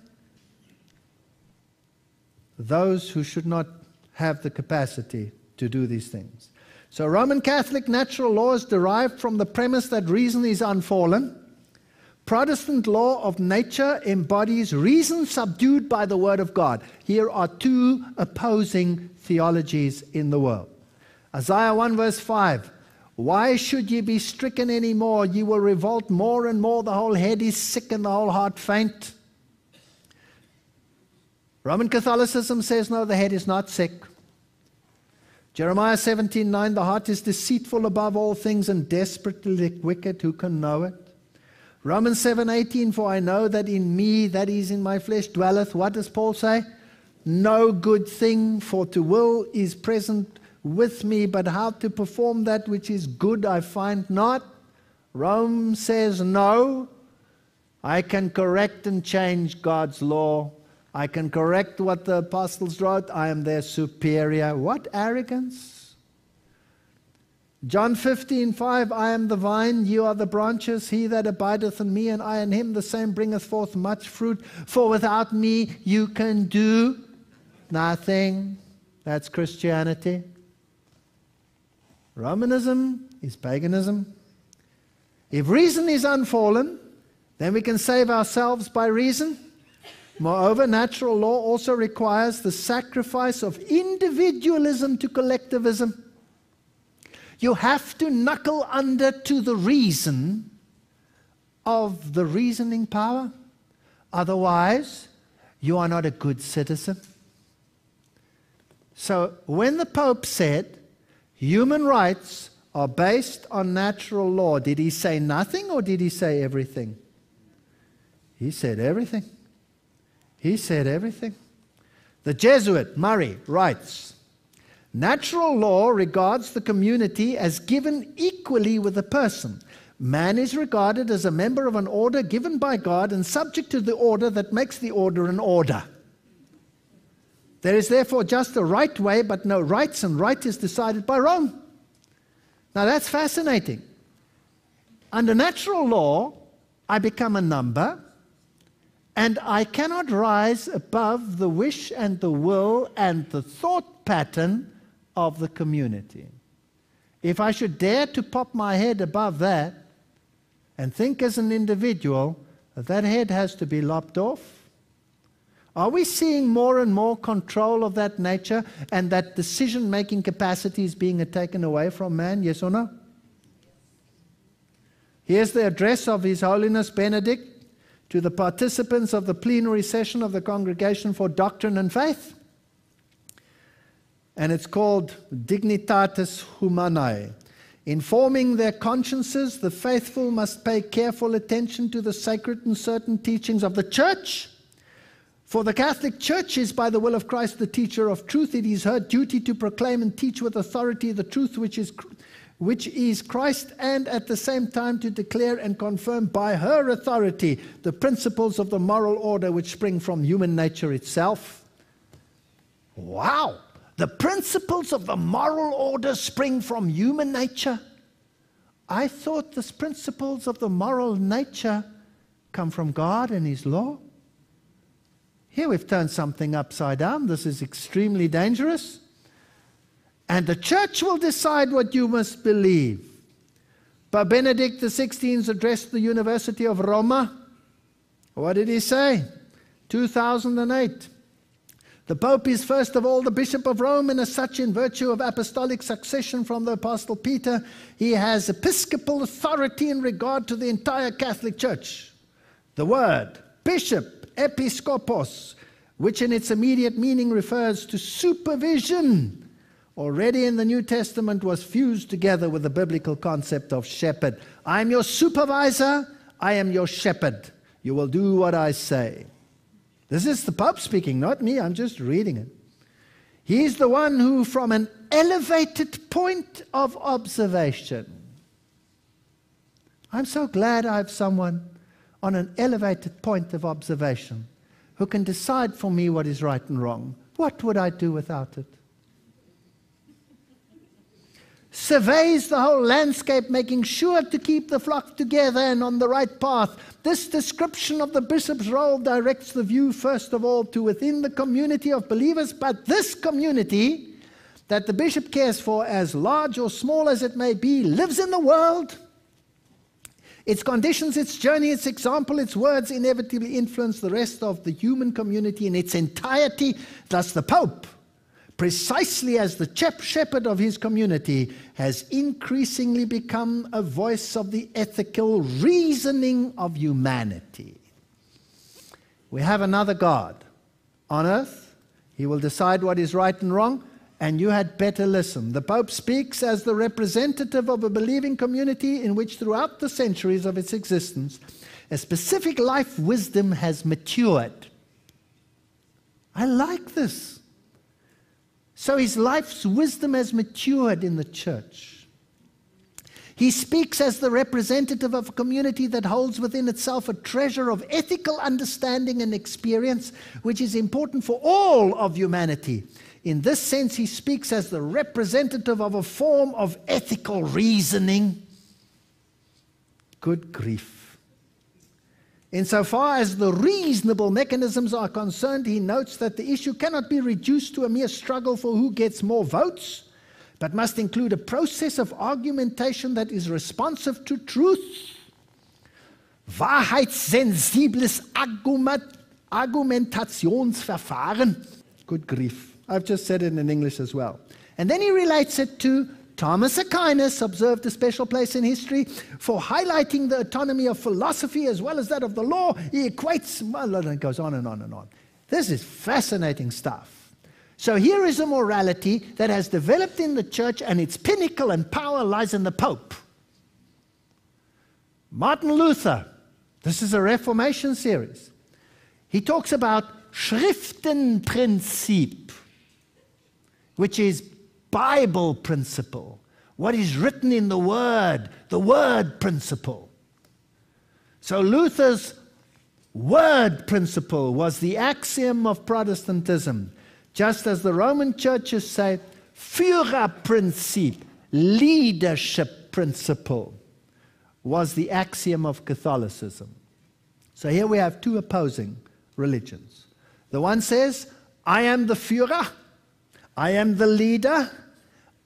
those who should not have the capacity to do these things. So, Roman Catholic natural law is derived from the premise that reason is unfallen. Protestant law of nature embodies reason subdued by the Word of God. Here are two opposing theologies in the world. Isaiah 1, verse 5 why should ye be stricken any more? Ye will revolt more and more. The whole head is sick and the whole heart faint. Roman Catholicism says, no, the head is not sick. Jeremiah 17 9, the heart is deceitful above all things and desperately wicked. Who can know it? Romans 7 18, for I know that in me, that is in my flesh, dwelleth. What does Paul say? No good thing, for to will is present with me, but how to perform that which is good I find not. Rome says no. I can correct and change God's law. I can correct what the apostles wrote. I am their superior. What arrogance! John 15, 5 I am the vine, you are the branches. He that abideth in me and I in him, the same bringeth forth much fruit. For without me you can do nothing. That's Christianity. Romanism is paganism. If reason is unfallen, then we can save ourselves by reason. Moreover, natural law also requires the sacrifice of individualism to collectivism. You have to knuckle under to the reason of the reasoning power. Otherwise, you are not a good citizen. So when the Pope said, Human rights are based on natural law. Did he say nothing or did he say everything? He said everything. He said everything. The Jesuit Murray writes Natural law regards the community as given equally with the person. Man is regarded as a member of an order given by God and subject to the order that makes the order an order. There is therefore just a right way, but no rights, and right is decided by wrong. Now that's fascinating. Under natural law, I become a number, and I cannot rise above the wish and the will and the thought pattern of the community. If I should dare to pop my head above that and think as an individual, that head has to be lopped off are we seeing more and more control of that nature and that decision making capacity is being taken away from man? Yes or no? Here's the address of His Holiness Benedict to the participants of the plenary session of the Congregation for Doctrine and Faith. And it's called Dignitatis Humanae. Informing their consciences, the faithful must pay careful attention to the sacred and certain teachings of the Church for the Catholic Church is, by the will of Christ, the teacher of truth. It is her duty to proclaim and teach with authority the truth which is, which is Christ, and at the same time to declare and confirm by her authority the principles of the moral order which spring from human nature itself. Wow! The principles of the moral order spring from human nature. I thought the principles of the moral nature come from God and His law. Here we've turned something upside down. This is extremely dangerous. And the church will decide what you must believe. But Benedict XVI addressed the University of Roma. What did he say? 2008. The Pope is first of all the Bishop of Rome, and as such, in virtue of apostolic succession from the Apostle Peter, he has episcopal authority in regard to the entire Catholic Church. The word bishop episkopos, which in its immediate meaning refers to supervision, already in the New Testament was fused together with the biblical concept of shepherd. I am your supervisor, I am your shepherd. You will do what I say. This is the Pope speaking, not me. I'm just reading it. He's the one who, from an elevated point of observation, I'm so glad I have someone on an elevated point of observation who can decide for me what is right and wrong, what would I do without it? Surveys the whole landscape, making sure to keep the flock together and on the right path. This description of the bishop's role directs the view, first of all, to within the community of believers, but this community that the bishop cares for, as large or small as it may be, lives in the world its conditions, its journey, its example, its words inevitably influence the rest of the human community in its entirety. Thus, the Pope, precisely as the shepherd of his community, has increasingly become a voice of the ethical reasoning of humanity. We have another God on earth. He will decide what is right and wrong and you had better listen. The Pope speaks as the representative of a believing community in which, throughout the centuries of its existence, a specific life wisdom has matured. I like this. So his life's wisdom has matured in the church. He speaks as the representative of a community that holds within itself a treasure of ethical understanding and experience, which is important for all of humanity in this sense, he speaks as the representative of a form of ethical reasoning. Good grief. Insofar as the reasonable mechanisms are concerned, he notes that the issue cannot be reduced to a mere struggle for who gets more votes, but must include a process of argumentation that is responsive to truth. Wahrheitssensibles Argumentationsverfahren. Good grief. I've just said it in English as well. And then he relates it to Thomas Aquinas observed a special place in history for highlighting the autonomy of philosophy as well as that of the law. He equates, well, and it goes on and on and on. This is fascinating stuff. So here is a morality that has developed in the church, and its pinnacle and power lies in the Pope. Martin Luther, this is a Reformation series, he talks about Schriftenprinzip which is Bible principle, what is written in the Word, the Word principle. So Luther's Word principle was the axiom of Protestantism, just as the Roman churches say, Führerprinzip, leadership principle, was the axiom of Catholicism. So here we have two opposing religions. The one says, I am the Führer, I am the leader.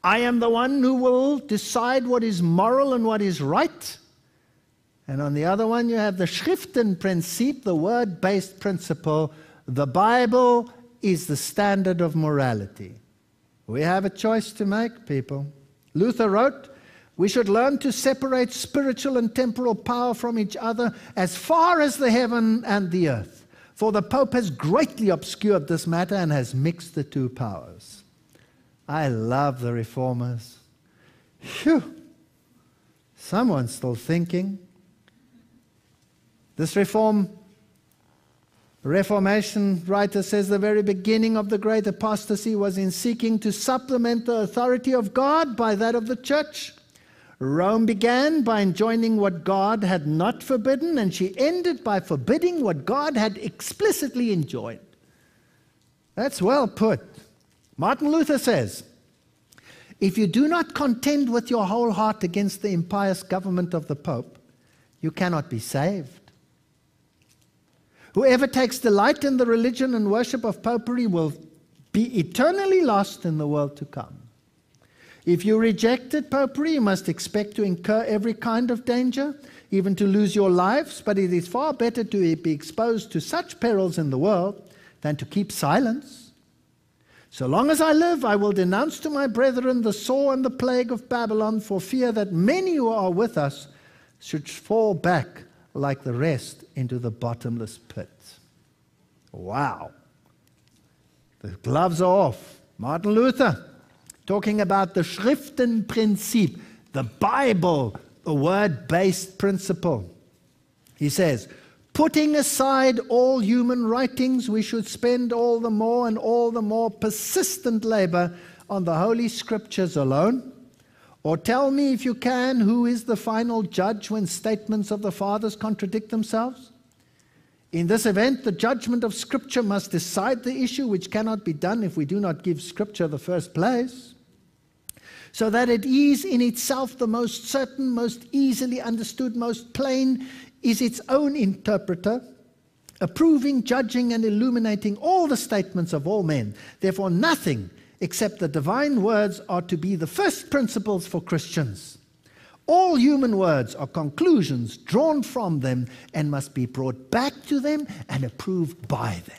I am the one who will decide what is moral and what is right. And on the other one, you have the Schriftenprinzip, the word based principle. The Bible is the standard of morality. We have a choice to make, people. Luther wrote, We should learn to separate spiritual and temporal power from each other as far as the heaven and the earth. For the Pope has greatly obscured this matter and has mixed the two powers. I love the reformers. Phew! Someone's still thinking. This reform, Reformation writer says the very beginning of the great apostasy was in seeking to supplement the authority of God by that of the church. Rome began by enjoining what God had not forbidden, and she ended by forbidding what God had explicitly enjoined. That's well put. Martin Luther says, if you do not contend with your whole heart against the impious government of the Pope, you cannot be saved. Whoever takes delight in the religion and worship of popery will be eternally lost in the world to come. If you rejected popery, you must expect to incur every kind of danger, even to lose your lives, but it is far better to be exposed to such perils in the world than to keep silence. So long as I live, I will denounce to my brethren the sore and the plague of Babylon, for fear that many who are with us should fall back like the rest into the bottomless pit. Wow. The gloves are off. Martin Luther talking about the Schriftenprinzip, the Bible, a word based principle. He says, Putting aside all human writings, we should spend all the more and all the more persistent labor on the Holy Scriptures alone. Or tell me, if you can, who is the final judge when statements of the fathers contradict themselves? In this event, the judgment of Scripture must decide the issue, which cannot be done if we do not give Scripture the first place, so that it is in itself the most certain, most easily understood, most plain, is its own interpreter, approving, judging, and illuminating all the statements of all men. Therefore, nothing except the divine words are to be the first principles for Christians. All human words are conclusions drawn from them and must be brought back to them and approved by them.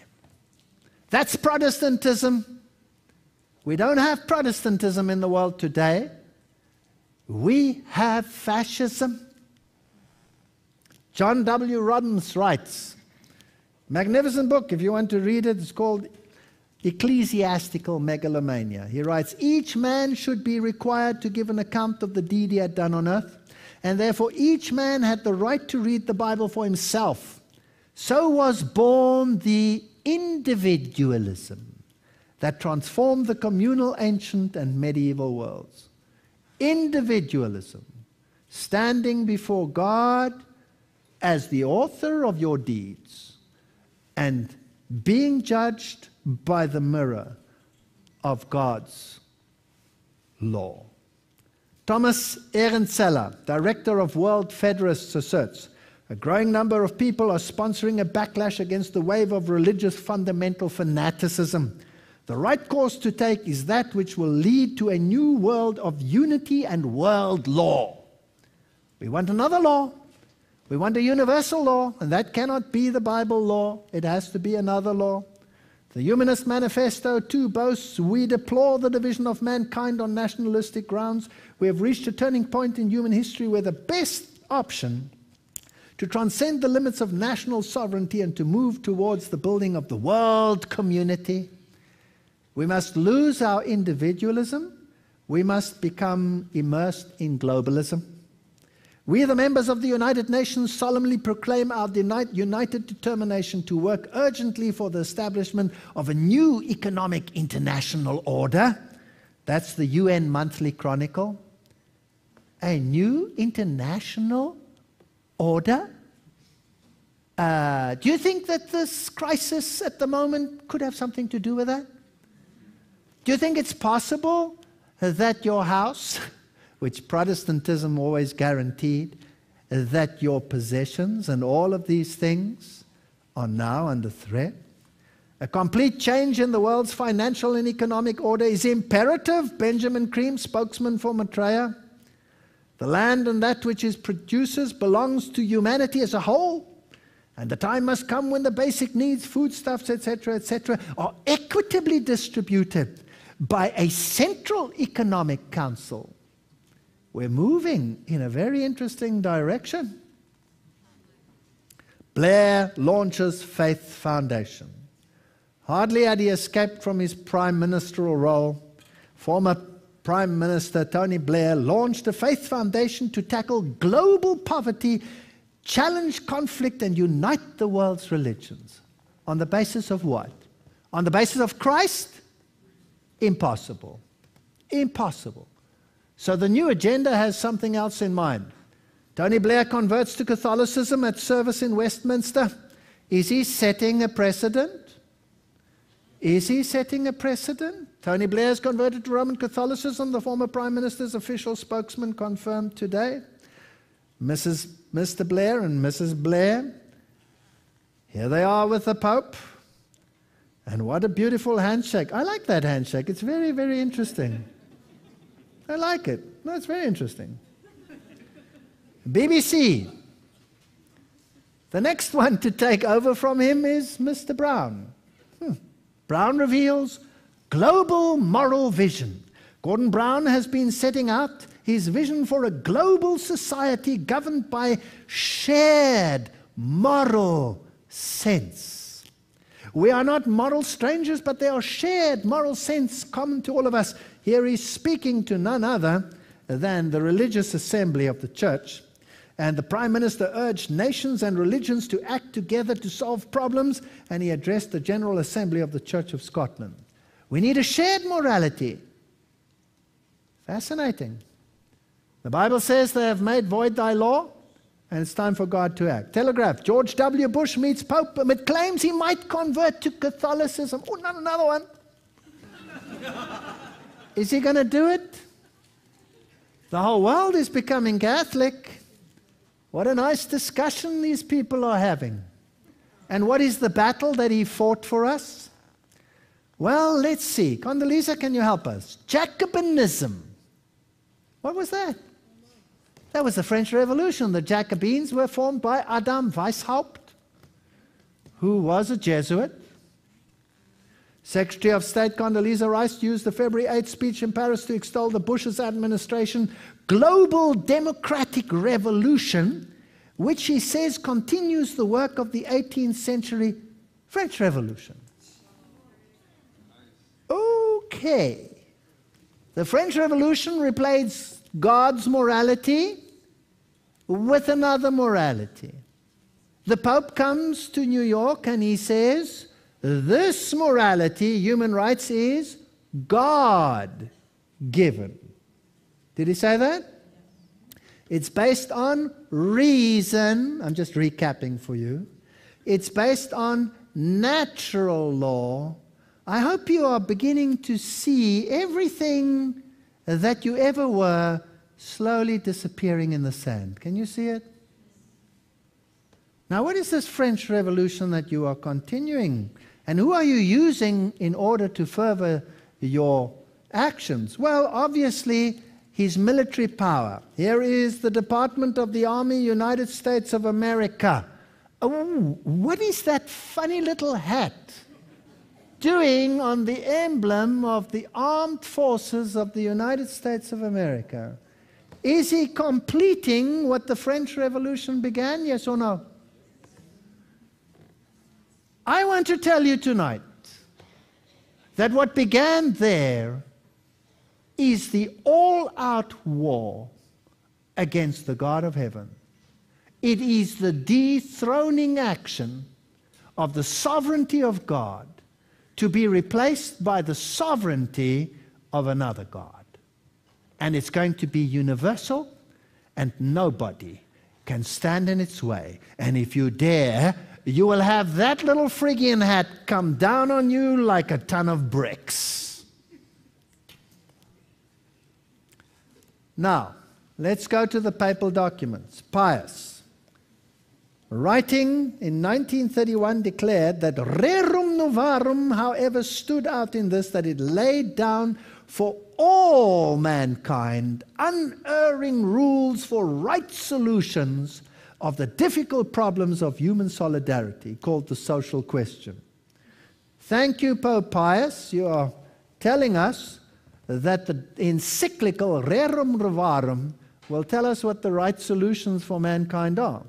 That's Protestantism. We don't have Protestantism in the world today. We have fascism. John W. Robbins writes, magnificent book, if you want to read it, it's called Ecclesiastical Megalomania. He writes, Each man should be required to give an account of the deed he had done on earth, and therefore each man had the right to read the Bible for himself. So was born the individualism that transformed the communal ancient and medieval worlds. Individualism, standing before God as the author of your deeds and being judged by the mirror of God's law. Thomas Ehrenzeller, director of World Federists, asserts a growing number of people are sponsoring a backlash against the wave of religious fundamental fanaticism. The right course to take is that which will lead to a new world of unity and world law. We want another law, we want a universal law, and that cannot be the Bible law. It has to be another law. The Humanist Manifesto too boasts we deplore the division of mankind on nationalistic grounds. We have reached a turning point in human history where the best option to transcend the limits of national sovereignty and to move towards the building of the world community. We must lose our individualism. We must become immersed in globalism. We, the members of the United Nations, solemnly proclaim our united determination to work urgently for the establishment of a new economic international order. That's the UN Monthly Chronicle. A new international order? Uh, do you think that this crisis at the moment could have something to do with that? Do you think it's possible that your house which Protestantism always guaranteed, that your possessions and all of these things are now under threat. A complete change in the world's financial and economic order is imperative, Benjamin Cream, spokesman for Maitreya. The land and that which it produces belongs to humanity as a whole, and the time must come when the basic needs, foodstuffs, etc., etc., are equitably distributed by a central economic council we're moving in a very interesting direction. Blair launches Faith Foundation. Hardly had he escaped from his prime ministerial role, former Prime Minister Tony Blair launched a faith foundation to tackle global poverty, challenge conflict, and unite the world's religions. On the basis of what? On the basis of Christ? Impossible. Impossible. So the new agenda has something else in mind. Tony Blair converts to Catholicism at service in Westminster. Is he setting a precedent? Is he setting a precedent? Tony Blair has converted to Roman Catholicism, the former Prime Minister's official spokesman confirmed today. Mrs. Mr. Blair and Mrs. Blair, here they are with the Pope. And what a beautiful handshake. I like that handshake, it's very, very interesting. I like it. That's very interesting. BBC. The next one to take over from him is Mr. Brown. Hmm. Brown reveals global moral vision. Gordon Brown has been setting out his vision for a global society governed by shared moral sense. We are not moral strangers, but there are shared moral sense common to all of us. Here he's speaking to none other than the religious assembly of the church. And the prime minister urged nations and religions to act together to solve problems, and he addressed the General Assembly of the Church of Scotland. We need a shared morality. Fascinating. The Bible says they have made void thy law, and it's time for God to act. Telegraph George W. Bush meets Pope amid claims he might convert to Catholicism. Oh, not another one. Is he going to do it? The whole world is becoming Catholic. What a nice discussion these people are having. And what is the battle that he fought for us? Well, let's see. Condoleezza, can you help us? Jacobinism. What was that? That was the French Revolution. The Jacobins were formed by Adam Weishaupt, who was a Jesuit Secretary of State Condoleezza Rice used the February 8 speech in Paris to extol the Bush's administration global democratic revolution, which she says continues the work of the 18th century French Revolution. Okay. The French Revolution replaced God's morality with another morality. The Pope comes to New York and he says, this morality, human rights, is God given. Did he say that? It's based on reason. I'm just recapping for you. It's based on natural law. I hope you are beginning to see everything that you ever were slowly disappearing in the sand. Can you see it? Now, what is this French Revolution that you are continuing and who are you using in order to further your actions? Well, obviously, his military power. Here is the Department of the Army, United States of America. Oh, what is that funny little hat doing on the emblem of the armed forces of the United States of America? Is he completing what the French Revolution began? Yes or no? I want to tell you tonight that what began there is the all out war against the God of heaven. It is the dethroning action of the sovereignty of God to be replaced by the sovereignty of another God. And it's going to be universal, and nobody can stand in its way. And if you dare, you will have that little Phrygian hat come down on you like a ton of bricks. Now, let's go to the papal documents. Pius, writing in 1931, declared that rerum novarum, however, stood out in this that it laid down for all mankind unerring rules for right solutions of the difficult problems of human solidarity called the social question. Thank you, Pope Pius. You are telling us that the encyclical Rerum Revarum will tell us what the right solutions for mankind are.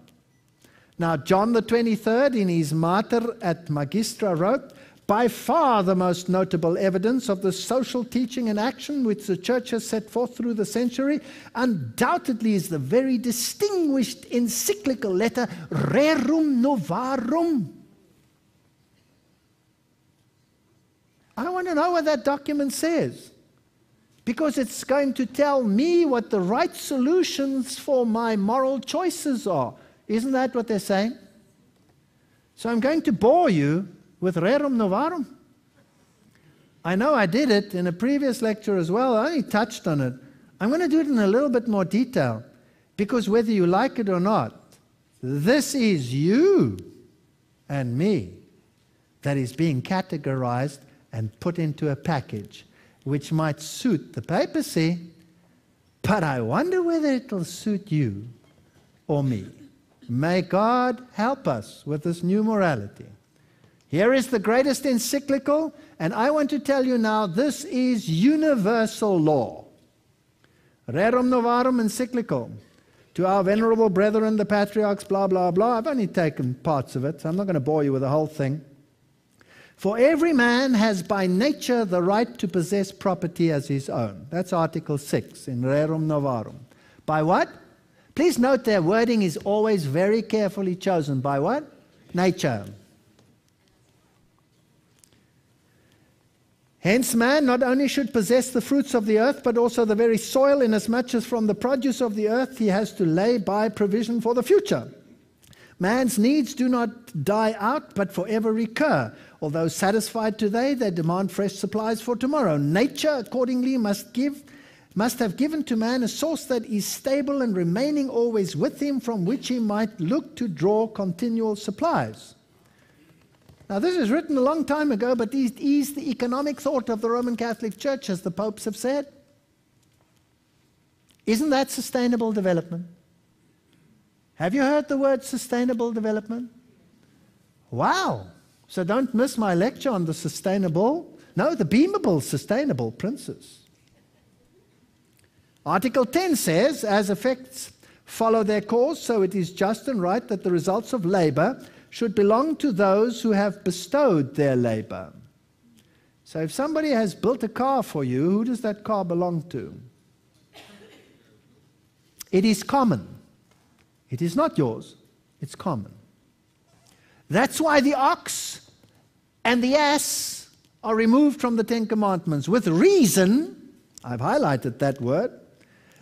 Now, John the 23rd, in his Mater at Magistra, wrote by far the most notable evidence of the social teaching and action which the church has set forth through the century undoubtedly is the very distinguished encyclical letter Rerum Novarum. I want to know what that document says because it's going to tell me what the right solutions for my moral choices are. Isn't that what they're saying? So I'm going to bore you with rerum novarum. I know I did it in a previous lecture as well. I only touched on it. I'm going to do it in a little bit more detail because whether you like it or not, this is you and me that is being categorized and put into a package which might suit the papacy, but I wonder whether it'll suit you or me. May God help us with this new morality. Here is the greatest encyclical, and I want to tell you now this is universal law. Rerum Novarum encyclical. To our venerable brethren, the patriarchs, blah, blah, blah. I've only taken parts of it, so I'm not going to bore you with the whole thing. For every man has by nature the right to possess property as his own. That's Article 6 in Rerum Novarum. By what? Please note their wording is always very carefully chosen. By what? Nature. Hence, man not only should possess the fruits of the earth, but also the very soil, inasmuch as from the produce of the earth he has to lay by provision for the future. Man's needs do not die out, but forever recur. Although satisfied today, they demand fresh supplies for tomorrow. Nature, accordingly, must give must have given to man a source that is stable and remaining always with him, from which he might look to draw continual supplies. Now, this is written a long time ago, but it is the economic thought of the Roman Catholic Church, as the popes have said. Isn't that sustainable development? Have you heard the word sustainable development? Wow! So don't miss my lecture on the sustainable, no, the beamable sustainable princes. Article 10 says, as effects follow their course, so it is just and right that the results of labor should belong to those who have bestowed their labor. So if somebody has built a car for you, who does that car belong to? It is common. It is not yours, it's common. That's why the ox and the ass are removed from the Ten Commandments with reason. I've highlighted that word.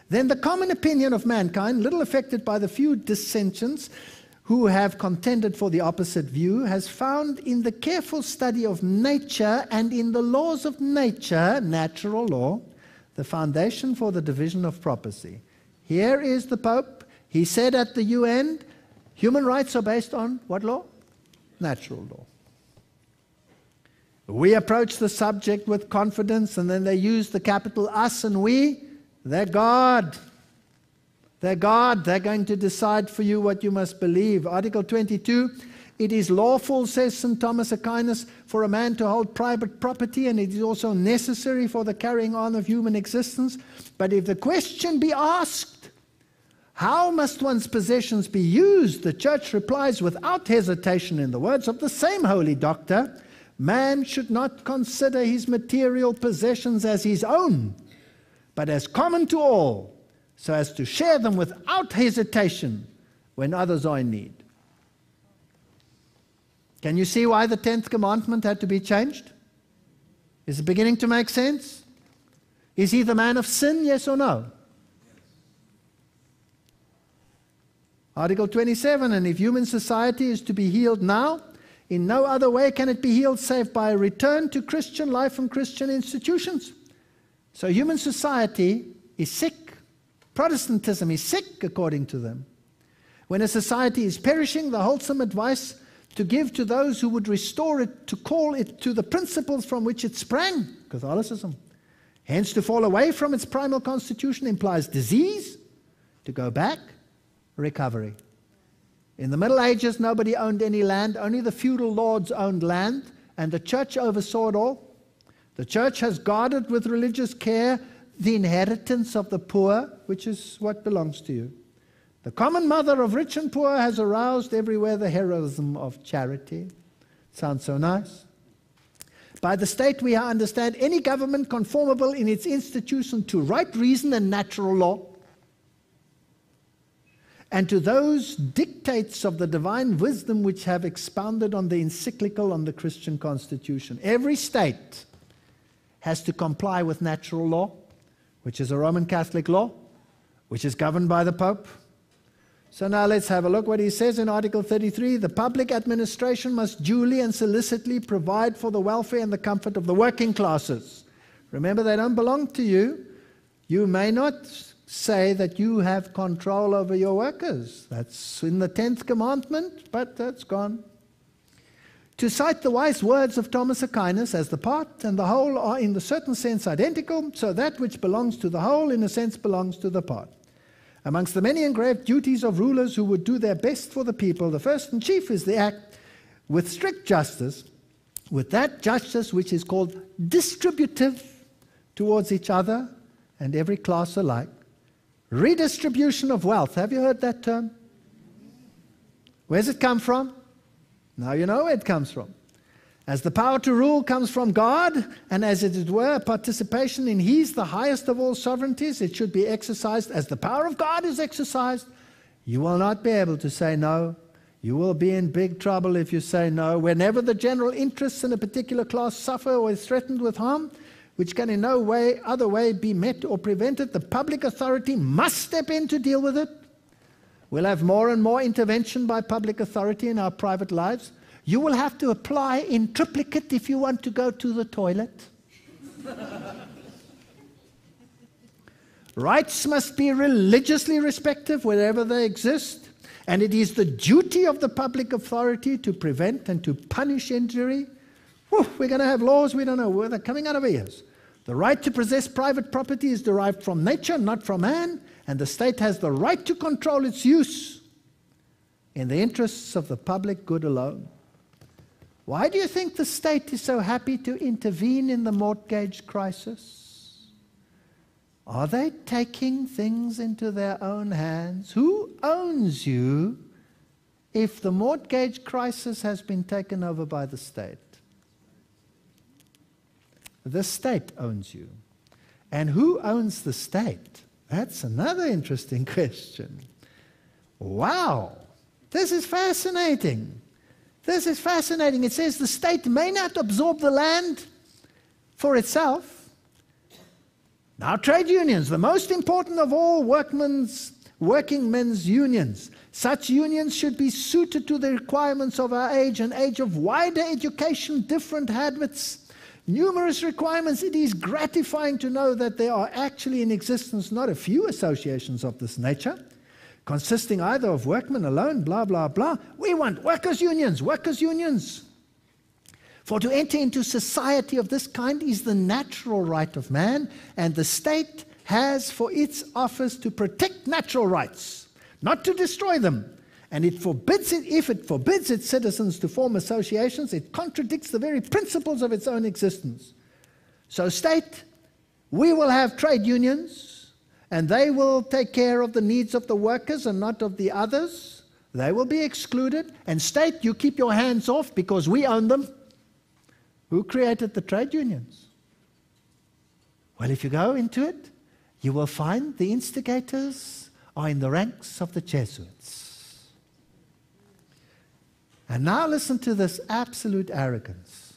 Then the common opinion of mankind, little affected by the few dissensions, who have contended for the opposite view, has found in the careful study of nature and in the laws of nature, natural law, the foundation for the division of property. Here is the Pope. He said at the UN, human rights are based on what law? Natural law. We approach the subject with confidence, and then they use the capital us and we. They're God. They're God. They're going to decide for you what you must believe. Article 22 It is lawful, says St. Thomas Aquinas, for a man to hold private property, and it is also necessary for the carrying on of human existence. But if the question be asked, how must one's possessions be used? The church replies without hesitation in the words of the same holy doctor Man should not consider his material possessions as his own, but as common to all so as to share them without hesitation when others are in need. Can you see why the 10th commandment had to be changed? Is it beginning to make sense? Is he the man of sin, yes or no? Article 27 And if human society is to be healed now, in no other way can it be healed save by a return to Christian life and Christian institutions. So human society is sick Protestantism is sick, according to them. When a society is perishing, the wholesome advice to give to those who would restore it to call it to the principles from which it sprang, Catholicism. Hence, to fall away from its primal constitution implies disease, to go back, recovery. In the Middle Ages, nobody owned any land, only the feudal lords owned land, and the church oversaw it all. The church has guarded with religious care the inheritance of the poor, which is what belongs to you. The common mother of rich and poor has aroused everywhere the heroism of charity. Sounds so nice. By the state, we understand any government conformable in its institution to right reason and natural law, and to those dictates of the divine wisdom which have expounded on the encyclical on the Christian constitution. Every state has to comply with natural law, which is a Roman Catholic law, which is governed by the Pope. So now let's have a look what he says in Article 33 the public administration must duly and solicitly provide for the welfare and the comfort of the working classes. Remember, they don't belong to you. You may not say that you have control over your workers. That's in the 10th commandment, but that's gone. To cite the wise words of Thomas Aquinas, as the part and the whole are in a certain sense identical, so that which belongs to the whole in a sense belongs to the part. Amongst the many engraved duties of rulers who would do their best for the people, the first and chief is the act with strict justice, with that justice which is called distributive towards each other and every class alike. Redistribution of wealth. Have you heard that term? Where's it come from? Now you know where it comes from. As the power to rule comes from God, and as it were, participation in His the highest of all sovereignties, it should be exercised as the power of God is exercised. You will not be able to say no. You will be in big trouble if you say no. Whenever the general interests in a particular class suffer or is threatened with harm, which can in no way other way be met or prevented, the public authority must step in to deal with it. We'll have more and more intervention by public authority in our private lives. You will have to apply in triplicate if you want to go to the toilet. (laughs) Rights must be religiously respected wherever they exist, and it is the duty of the public authority to prevent and to punish injury. Whew, we're going to have laws we don't know where they're coming out of ears. The right to possess private property is derived from nature, not from man, and the state has the right to control its use in the interests of the public good alone. Why do you think the state is so happy to intervene in the mortgage crisis? Are they taking things into their own hands? Who owns you if the mortgage crisis has been taken over by the state? The state owns you. And who owns the state? That's another interesting (laughs) question. Wow, this is fascinating. This is fascinating. It says the state may not absorb the land for itself. Now, trade unions, the most important of all workmen's, working men's unions. Such unions should be suited to the requirements of our age, an age of wider education, different habits, numerous requirements. It is gratifying to know that there are actually in existence not a few associations of this nature, consisting either of workmen alone, blah, blah, blah. We want workers' unions, workers' unions. For to enter into society of this kind is the natural right of man, and the state has for its office to protect natural rights, not to destroy them. And it forbids it, if it forbids its citizens to form associations, it contradicts the very principles of its own existence. So, state, we will have trade unions, and they will take care of the needs of the workers and not of the others. They will be excluded. And, state, you keep your hands off because we own them. Who created the trade unions? Well, if you go into it, you will find the instigators are in the ranks of the Jesuits. And now listen to this absolute arrogance.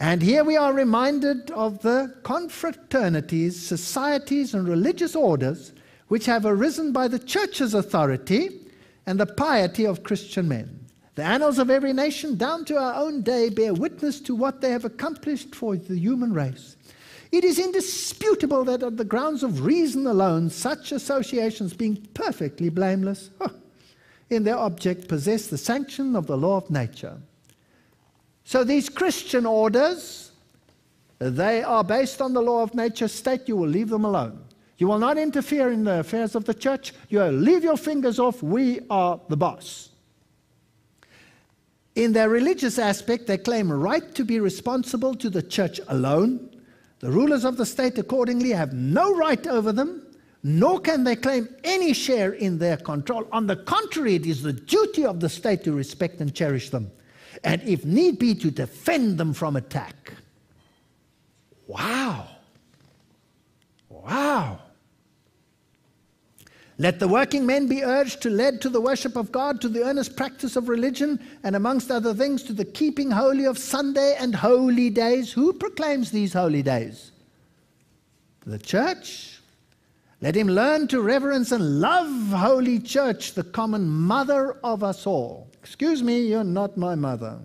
And here we are reminded of the confraternities, societies, and religious orders which have arisen by the church's authority and the piety of Christian men. The annals of every nation, down to our own day, bear witness to what they have accomplished for the human race. It is indisputable that, on the grounds of reason alone, such associations, being perfectly blameless, huh, in their object possess the sanction of the law of nature. So these Christian orders, they are based on the law of nature, state you will leave them alone. You will not interfere in the affairs of the church. You leave your fingers off. We are the boss. In their religious aspect, they claim a right to be responsible to the church alone. The rulers of the state, accordingly, have no right over them nor can they claim any share in their control. On the contrary, it is the duty of the state to respect and cherish them, and if need be, to defend them from attack. Wow. Wow. Let the working men be urged to lead to the worship of God, to the earnest practice of religion, and amongst other things, to the keeping holy of Sunday and holy days. Who proclaims these holy days? The church. Let him learn to reverence and love Holy Church, the common mother of us all. Excuse me, you're not my mother.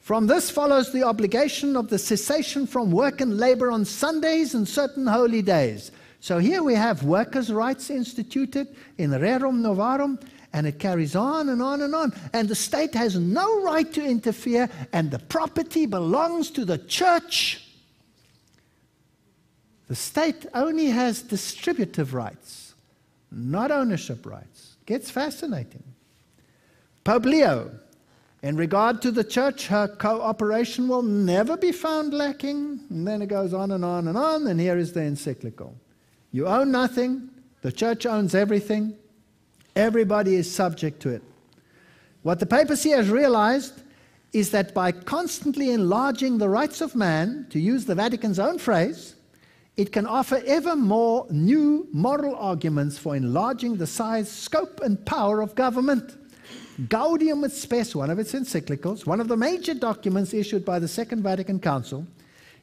From this follows the obligation of the cessation from work and labor on Sundays and certain holy days. So here we have workers' rights instituted in rerum novarum, and it carries on and on and on. And the state has no right to interfere, and the property belongs to the church. The state only has distributive rights, not ownership rights. Gets fascinating. Pope Leo, in regard to the church, her cooperation will never be found lacking. And then it goes on and on and on, and here is the encyclical. You own nothing, the church owns everything, everybody is subject to it. What the papacy has realized is that by constantly enlarging the rights of man, to use the Vatican's own phrase, it can offer ever more new moral arguments for enlarging the size, scope, and power of government. Gaudium et Spes, one of its encyclicals, one of the major documents issued by the Second Vatican Council,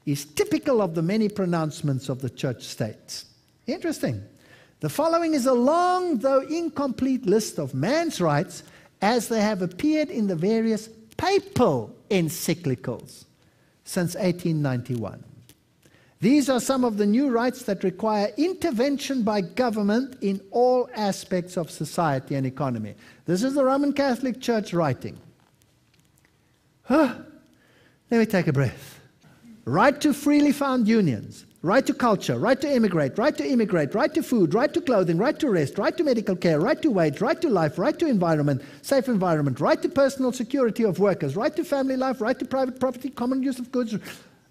is typical of the many pronouncements of the church states. Interesting. The following is a long, though incomplete, list of man's rights as they have appeared in the various papal encyclicals since 1891. These are some of the new rights that require intervention by government in all aspects of society and economy. This is the Roman Catholic Church writing. Huh. Let me take a breath. Right to freely found unions, right to culture, right to immigrate, right to immigrate, right to food, right to clothing, right to rest, right to medical care, right to wage, right to life, right to environment, safe environment, right to personal security of workers, right to family life, right to private property, common use of goods,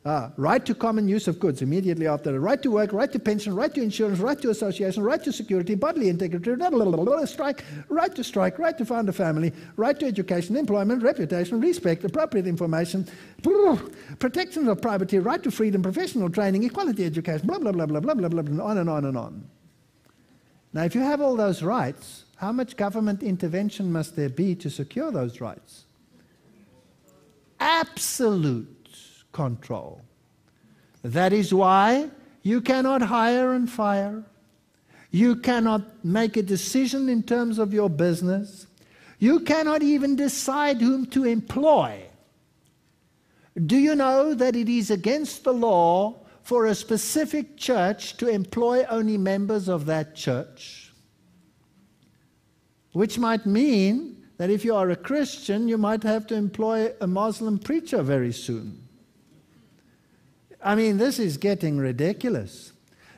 uh, right to common use of goods immediately after. Right to work, right to pension, right to insurance, right to association, right to security, bodily integrity, Little little little strike, right to strike, right to found a family, right to education, employment, reputation, respect, appropriate information, protection of privacy, right to freedom, professional training, equality education, blah, blah, blah, blah, blah, blah, blah, and on and on and on. Now, if you have all those rights, how much government intervention must there be to secure those rights? Absolute control. That is why you cannot hire and fire. You cannot make a decision in terms of your business. You cannot even decide whom to employ. Do you know that it is against the law for a specific church to employ only members of that church? Which might mean that if you are a Christian, you might have to employ a Muslim preacher very soon. I mean, this is getting ridiculous.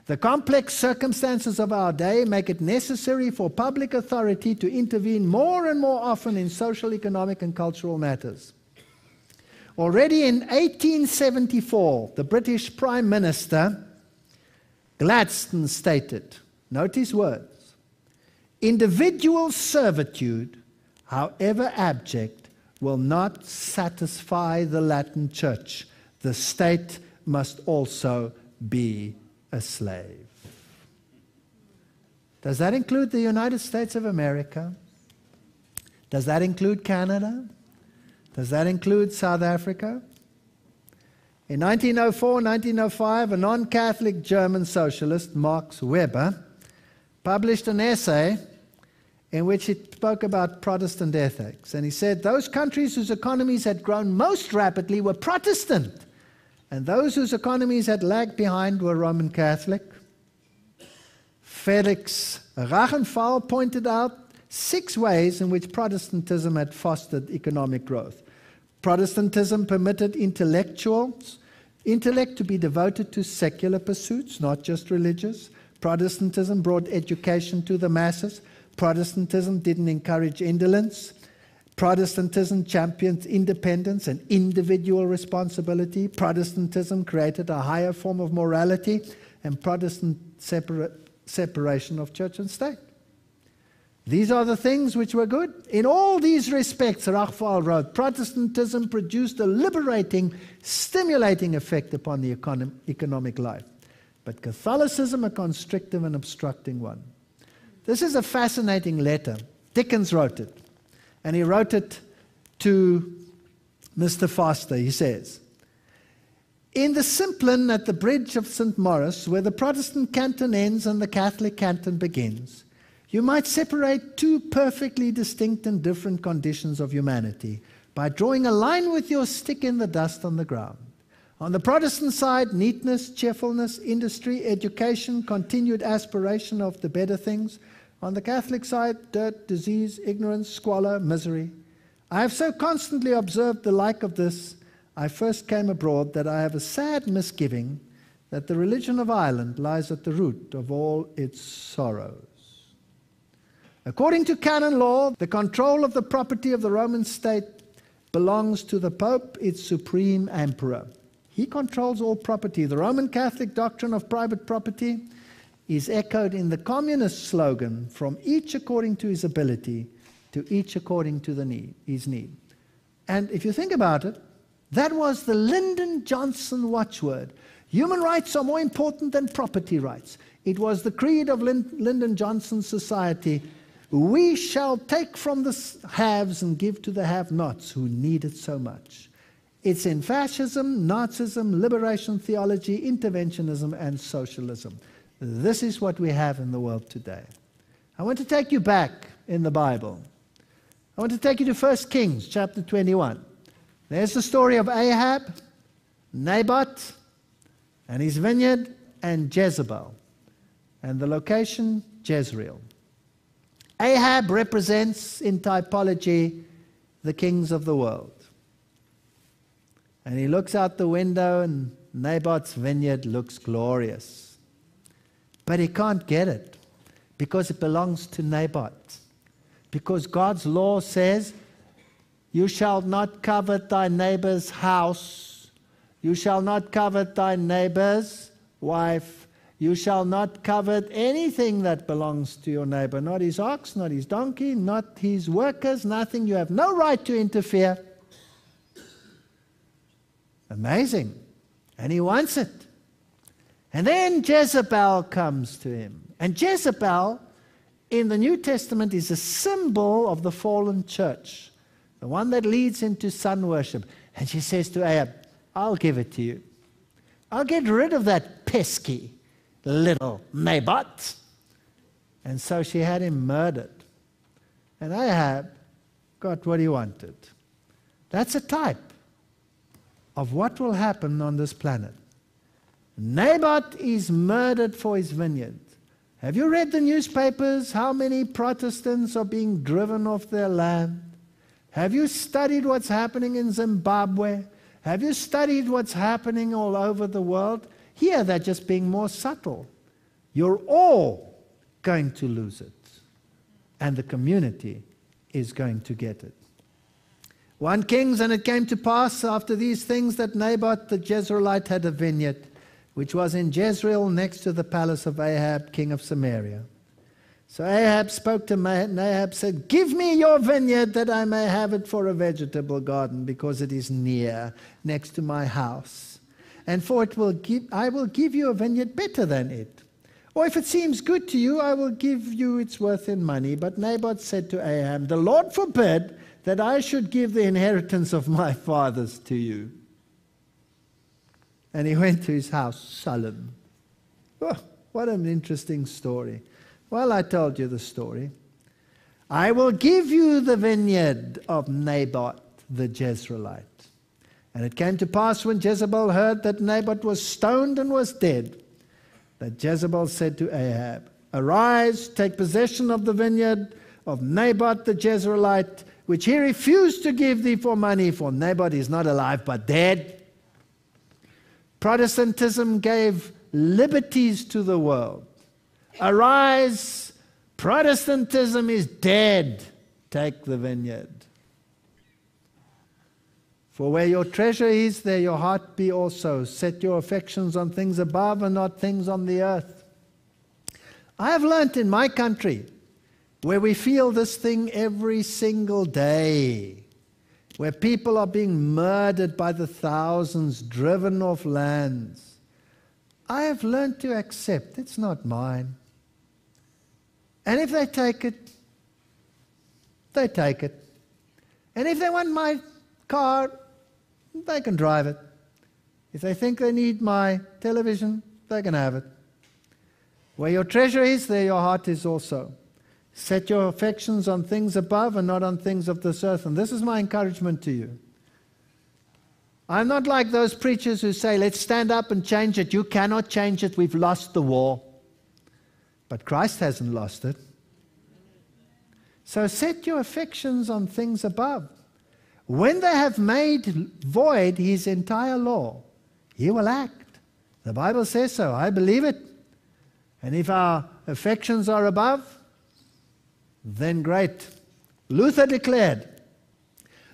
The complex circumstances of our day make it necessary for public authority to intervene more and more often in social, economic, and cultural matters. Already in 1874, the British Prime Minister Gladstone stated, note his words, individual servitude, however abject, will not satisfy the Latin Church. The state must also be a slave. Does that include the United States of America? Does that include Canada? Does that include South Africa? In 1904 1905, a non Catholic German socialist, Marx Weber, published an essay in which he spoke about Protestant ethics. And he said those countries whose economies had grown most rapidly were Protestant. And those whose economies had lagged behind were Roman Catholic. Felix Rachenfall pointed out six ways in which Protestantism had fostered economic growth. Protestantism permitted intellectuals, intellect to be devoted to secular pursuits, not just religious. Protestantism brought education to the masses. Protestantism didn't encourage indolence. Protestantism champions independence and individual responsibility. Protestantism created a higher form of morality and Protestant separa separation of church and state. These are the things which were good. In all these respects, Rachval wrote, Protestantism produced a liberating, stimulating effect upon the econ economic life, but Catholicism a constrictive and obstructing one. This is a fascinating letter. Dickens wrote it. And he wrote it to Mr. Foster. He says, in the Simplon at the bridge of St. Maurice, where the Protestant canton ends and the Catholic canton begins, you might separate two perfectly distinct and different conditions of humanity by drawing a line with your stick in the dust on the ground. On the Protestant side, neatness, cheerfulness, industry, education, continued aspiration of the better things. On the Catholic side, dirt, disease, ignorance, squalor, misery. I have so constantly observed the like of this, I first came abroad, that I have a sad misgiving that the religion of Ireland lies at the root of all its sorrows. According to canon law, the control of the property of the Roman state belongs to the Pope, its supreme emperor. He controls all property. The Roman Catholic doctrine of private property is echoed in the communist slogan from each according to his ability, to each according to the need, his need. And if you think about it, that was the Lyndon Johnson watchword. Human rights are more important than property rights. It was the creed of Lin Lyndon Johnson's society. We shall take from the haves and give to the have nots who need it so much. It's in fascism, Nazism, liberation theology, interventionism, and socialism. This is what we have in the world today. I want to take you back in the Bible. I want to take you to 1 Kings chapter 21. There's the story of Ahab, Naboth, and his vineyard, and Jezebel. And the location, Jezreel. Ahab represents in typology the kings of the world. And he looks out the window, and Naboth's vineyard looks glorious. But he can't get it because it belongs to Naboth. Because God's law says, You shall not covet thy neighbor's house, you shall not covet thy neighbor's wife, you shall not covet anything that belongs to your neighbor, not his ox, not his donkey, not his workers, nothing. You have no right to interfere. Amazing. And he wants it. And then Jezebel comes to him. And Jezebel in the New Testament is a symbol of the fallen church, the one that leads into sun worship. And she says to Ahab, I'll give it to you. I'll get rid of that pesky little Naboth. And so she had him murdered. And Ahab got what he wanted. That's a type of what will happen on this planet. Naboth is murdered for his vineyard. Have you read the newspapers? How many Protestants are being driven off their land? Have you studied what's happening in Zimbabwe? Have you studied what's happening all over the world? Here, they're just being more subtle. You're all going to lose it, and the community is going to get it. 1 Kings, and it came to pass after these things that Naboth the Jezreelite had a vineyard which was in Jezreel next to the palace of Ahab, king of Samaria. So Ahab spoke to Mahat, and said, Give me your vineyard that I may have it for a vegetable garden, because it is near, next to my house. And for it will give, I will give you a vineyard better than it. Or if it seems good to you, I will give you its worth in money. But Naboth said to Ahab, The Lord forbid that I should give the inheritance of my fathers to you and he went to his house solemn. Oh, what an interesting story. Well, I told you the story. I will give you the vineyard of Naboth the Jezreelite. And it came to pass when Jezebel heard that Naboth was stoned and was dead, that Jezebel said to Ahab, Arise, take possession of the vineyard of Naboth the Jezreelite, which he refused to give thee for money, for Naboth is not alive but dead. Protestantism gave liberties to the world. Arise, Protestantism is dead. Take the vineyard. For where your treasure is, there your heart be also. Set your affections on things above and not things on the earth. I have learnt in my country, where we feel this thing every single day, where people are being murdered by the thousands, driven off lands. I have learned to accept it's not mine. And if they take it, they take it. And if they want my car, they can drive it. If they think they need my television, they can have it. Where your treasure is, there your heart is also. Set your affections on things above and not on things of this earth. And this is my encouragement to you. I'm not like those preachers who say, let's stand up and change it. You cannot change it. We've lost the war. But Christ hasn't lost it. So set your affections on things above. When they have made void his entire law, he will act. The Bible says so. I believe it. And if our affections are above, then great. Luther declared,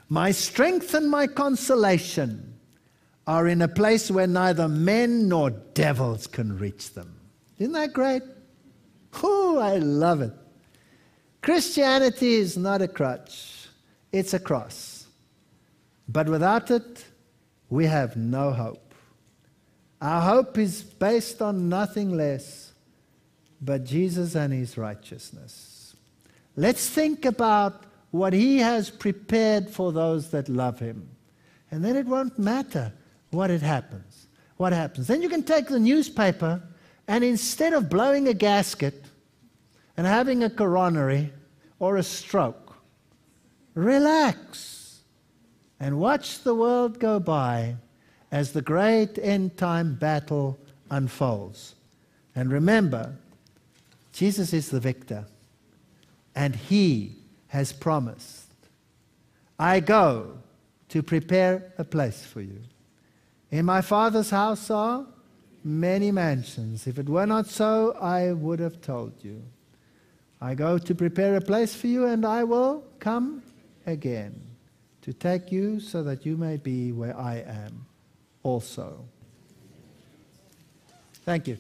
My strength and my consolation are in a place where neither men nor devils can reach them. Isn't that great? Oh, I love it. Christianity is not a crutch, it's a cross. But without it, we have no hope. Our hope is based on nothing less but Jesus and his righteousness. Let's think about what He has prepared for those that love Him. And then it won't matter what it happens. What happens? Then you can take the newspaper and instead of blowing a gasket and having a coronary or a stroke, relax and watch the world go by as the great end time battle unfolds. And remember, Jesus is the victor and he has promised, I go to prepare a place for you. In my Father's house are many mansions. If it were not so, I would have told you. I go to prepare a place for you, and I will come again to take you so that you may be where I am also. Thank you.